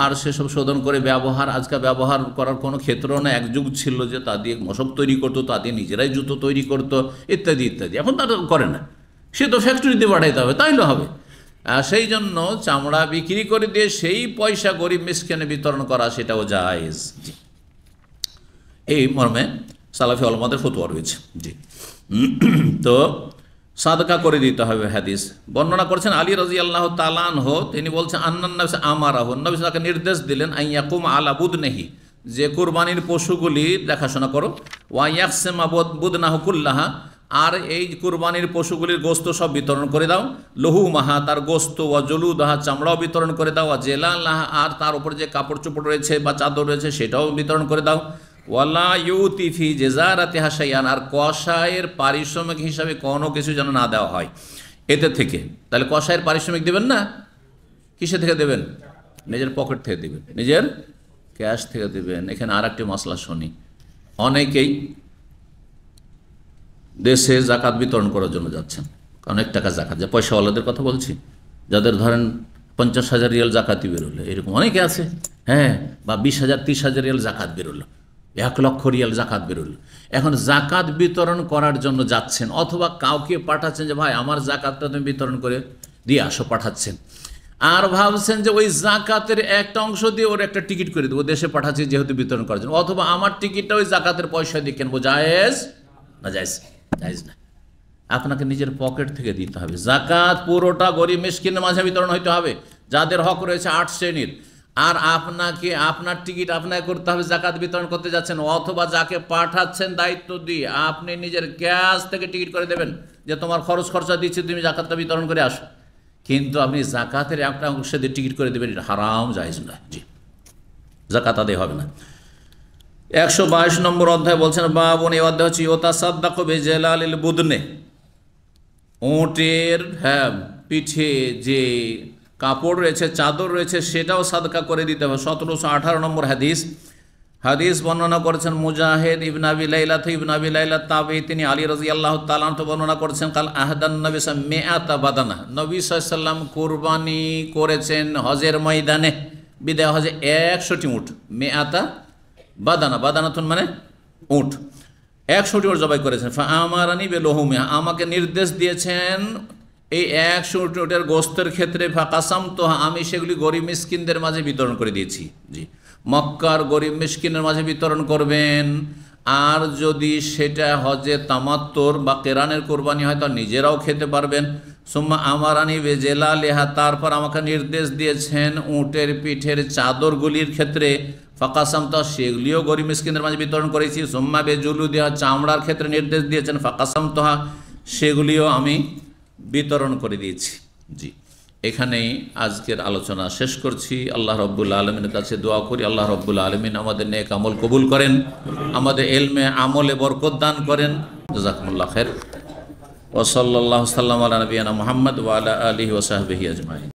আর সেসব শোধন করে ব্যবহার আজকাল ব্যবহার করার কোনো ক্ষেত্র না এক যুগ ছিল যে তা দিয়ে মশক তৈরি করতো তা দিয়ে নিজেরাই জুতো তৈরি করতো ইত্যাদি ইত্যাদি এখন তারা করে না সে তো ফ্যাক্টরিতে পাঠাইতে হবে তাইলে হবে সেই জন্য চামড়া বিক্রি করে দিয়ে সেই পয়সা গরিব মিসকেনে বিতরণ করা সেটাও জায়জ জি এই মর্মে সালাফি আলমাদের ফতুয়া রয়েছে জি [CLEARS THROAT] তো সাদকা করে দিতে হবে হাদিস বর্ণনা করছেন আলী রাজি আল্লাহ তালান হো তিনি বলছেন আন্নান্নবী আমার নবী তাকে নির্দেশ দিলেন আইয়াকুম আলাবুদ নেহি যে কুরবানির পশুগুলি দেখাশোনা করো ওয়াইয়াকসেমা বুদ নাহকুল্লাহা আর এই কুরবানির পশুগুলির গোস্ত সব বিতরণ করে দাও লহু মাহা তার গোস্ত বা জলু দাহা চামড়াও বিতরণ করে দাও আর জেলা লাহা আর তার উপরে যে কাপড় চোপড় রয়েছে বা চাদর রয়েছে সেটাও বিতরণ করে দাও ওয়ালা ইউতিফি জেজারাতে হাসাইয়ান আর কষায়ের পারিশ্রমিক হিসাবে কোনো কিছু যেন না দেওয়া হয় এতে থেকে তাহলে কষায়ের পারিশ্রমিক দেবেন না কিসে থেকে দেবেন নিজের পকেট থেকে দেবেন নিজের ক্যাশ থেকে দেবেন এখানে আর একটি মশলা শুনি অনেকেই দেশে জাকাত বিতরণ করার জন্য যাচ্ছেন অনেক টাকা জাকাত যা পয়সাওয়ালাদের কথা বলছি যাদের ধরেন পঞ্চাশ হাজার রিয়াল জাকাতি বেরোলো এরকম অনেকে আছে হ্যাঁ বা বিশ হাজার তিরিশ হাজার রিয়াল জাকাত বেরোলো এক লক্ষ রিয়াল জাকাত বেরোলো এখন জাকাত বিতরণ করার জন্য যাচ্ছেন অথবা কাউকে পাঠাচ্ছেন যে ভাই আমার জাকাতটা তুমি বিতরণ করে দিয়ে আসো পাঠাচ্ছেন আর ভাবছেন যে ওই জাকাতের একটা অংশ দিয়ে ওর একটা টিকিট করে দেবো দেশে পাঠাচ্ছি যেহেতু বিতরণ করার জন্য অথবা আমার টিকিটটা ওই জাকাতের পয়সা দিয়ে কিনবো জায়েজ না জায়েজ জায়জ না আপনাকে নিজের পকেট থেকে দিতে হবে জাকাত পুরোটা গরিব মিসকিনের মাঝে বিতরণ হইতে হবে যাদের হক রয়েছে আট শ্রেণীর আর আপনাকে আপনার টিকিট আপনাকে করতে হবে জাকাত বিতরণ করতে যাচ্ছেন অথবা যাকে পাঠাচ্ছেন দায়িত্ব দিয়ে আপনি নিজের গ্যাস থেকে টিকিট করে দেবেন যে তোমার খরচ খরচা দিচ্ছি তুমি জাকাতটা বিতরণ করে আসো কিন্তু আপনি জাকাতের একটা অংশে দিয়ে টিকিট করে দেবেন এটা হারাম যাইজ না জি জাকাত আদায় হবে না একশো বাইশ নম্বর অধ্যায় বলছেন বাবন এই অধ্যায় হচ্ছে ইয়তা সাদ্দা কবে জেলালিল বুদনে উঁটের হ্যাঁ পিঠে যে কাপড় রয়েছে চাদর রয়েছে সেটাও সাদকা করে দিতে হবে সতেরোশো আঠারো নম্বর হাদিস হাদিস বর্ণনা করেছেন মুজাহিদ ইবনাবি লাইলা তো ইবনাবি লাইলা তাবে তিনি আলী রাজি আল্লাহ তালান তো বর্ণনা করেছেন কাল আহদান নবী মেয়াতা বাদানা নবী সাল্লাম কোরবানি করেছেন হজের ময়দানে বিদায় হজে একশোটি উঠ মেয়াতা বাদানা বাদানাথন মানে উঠ একশোটি ওর জবাই করেছেন আমারানি বেলহুমিয়া আমাকে নির্দেশ দিয়েছেন এই একশোটি ওটের গোস্তের ক্ষেত্রে ফাঁকাসাম তো আমি সেগুলি গরিব মিসকিনদের মাঝে বিতরণ করে দিয়েছি জি মক্কার গরিব মিসকিনের মাঝে বিতরণ করবেন আর যদি সেটা হজে তামাত্তর বা কেরানের কোরবানি হয় তা নিজেরাও খেতে পারবেন সোম্মা আমার আনিবে জেলা লেহা তারপর আমাকে নির্দেশ দিয়েছেন উঁটের পিঠের চাদরগুলির ক্ষেত্রে ফাকাসাম তো সেগুলিও গরিব মিসকিনের মাঝে বিতরণ করেছি সোম্মা বেজুলু দেওয়া চামড়ার ক্ষেত্রে নির্দেশ দিয়েছেন ফাকাসাম তোহা সেগুলিও আমি বিতরণ করে দিয়েছি জি এখানেই আজকের আলোচনা শেষ করছি আল্লাহ রব্বুল আলমিনের কাছে দোয়া করি আল্লাহ রব্বুল আলমিন আমাদের নেক আমল কবুল করেন আমাদের এলমে আমলে বরকত দান করেন জাজাকমুল্লা খের ওসল্লা সাল্লাম আলবীনা মোহাম্মদ ওয়ালা আলী ওসাহবহি আজমাই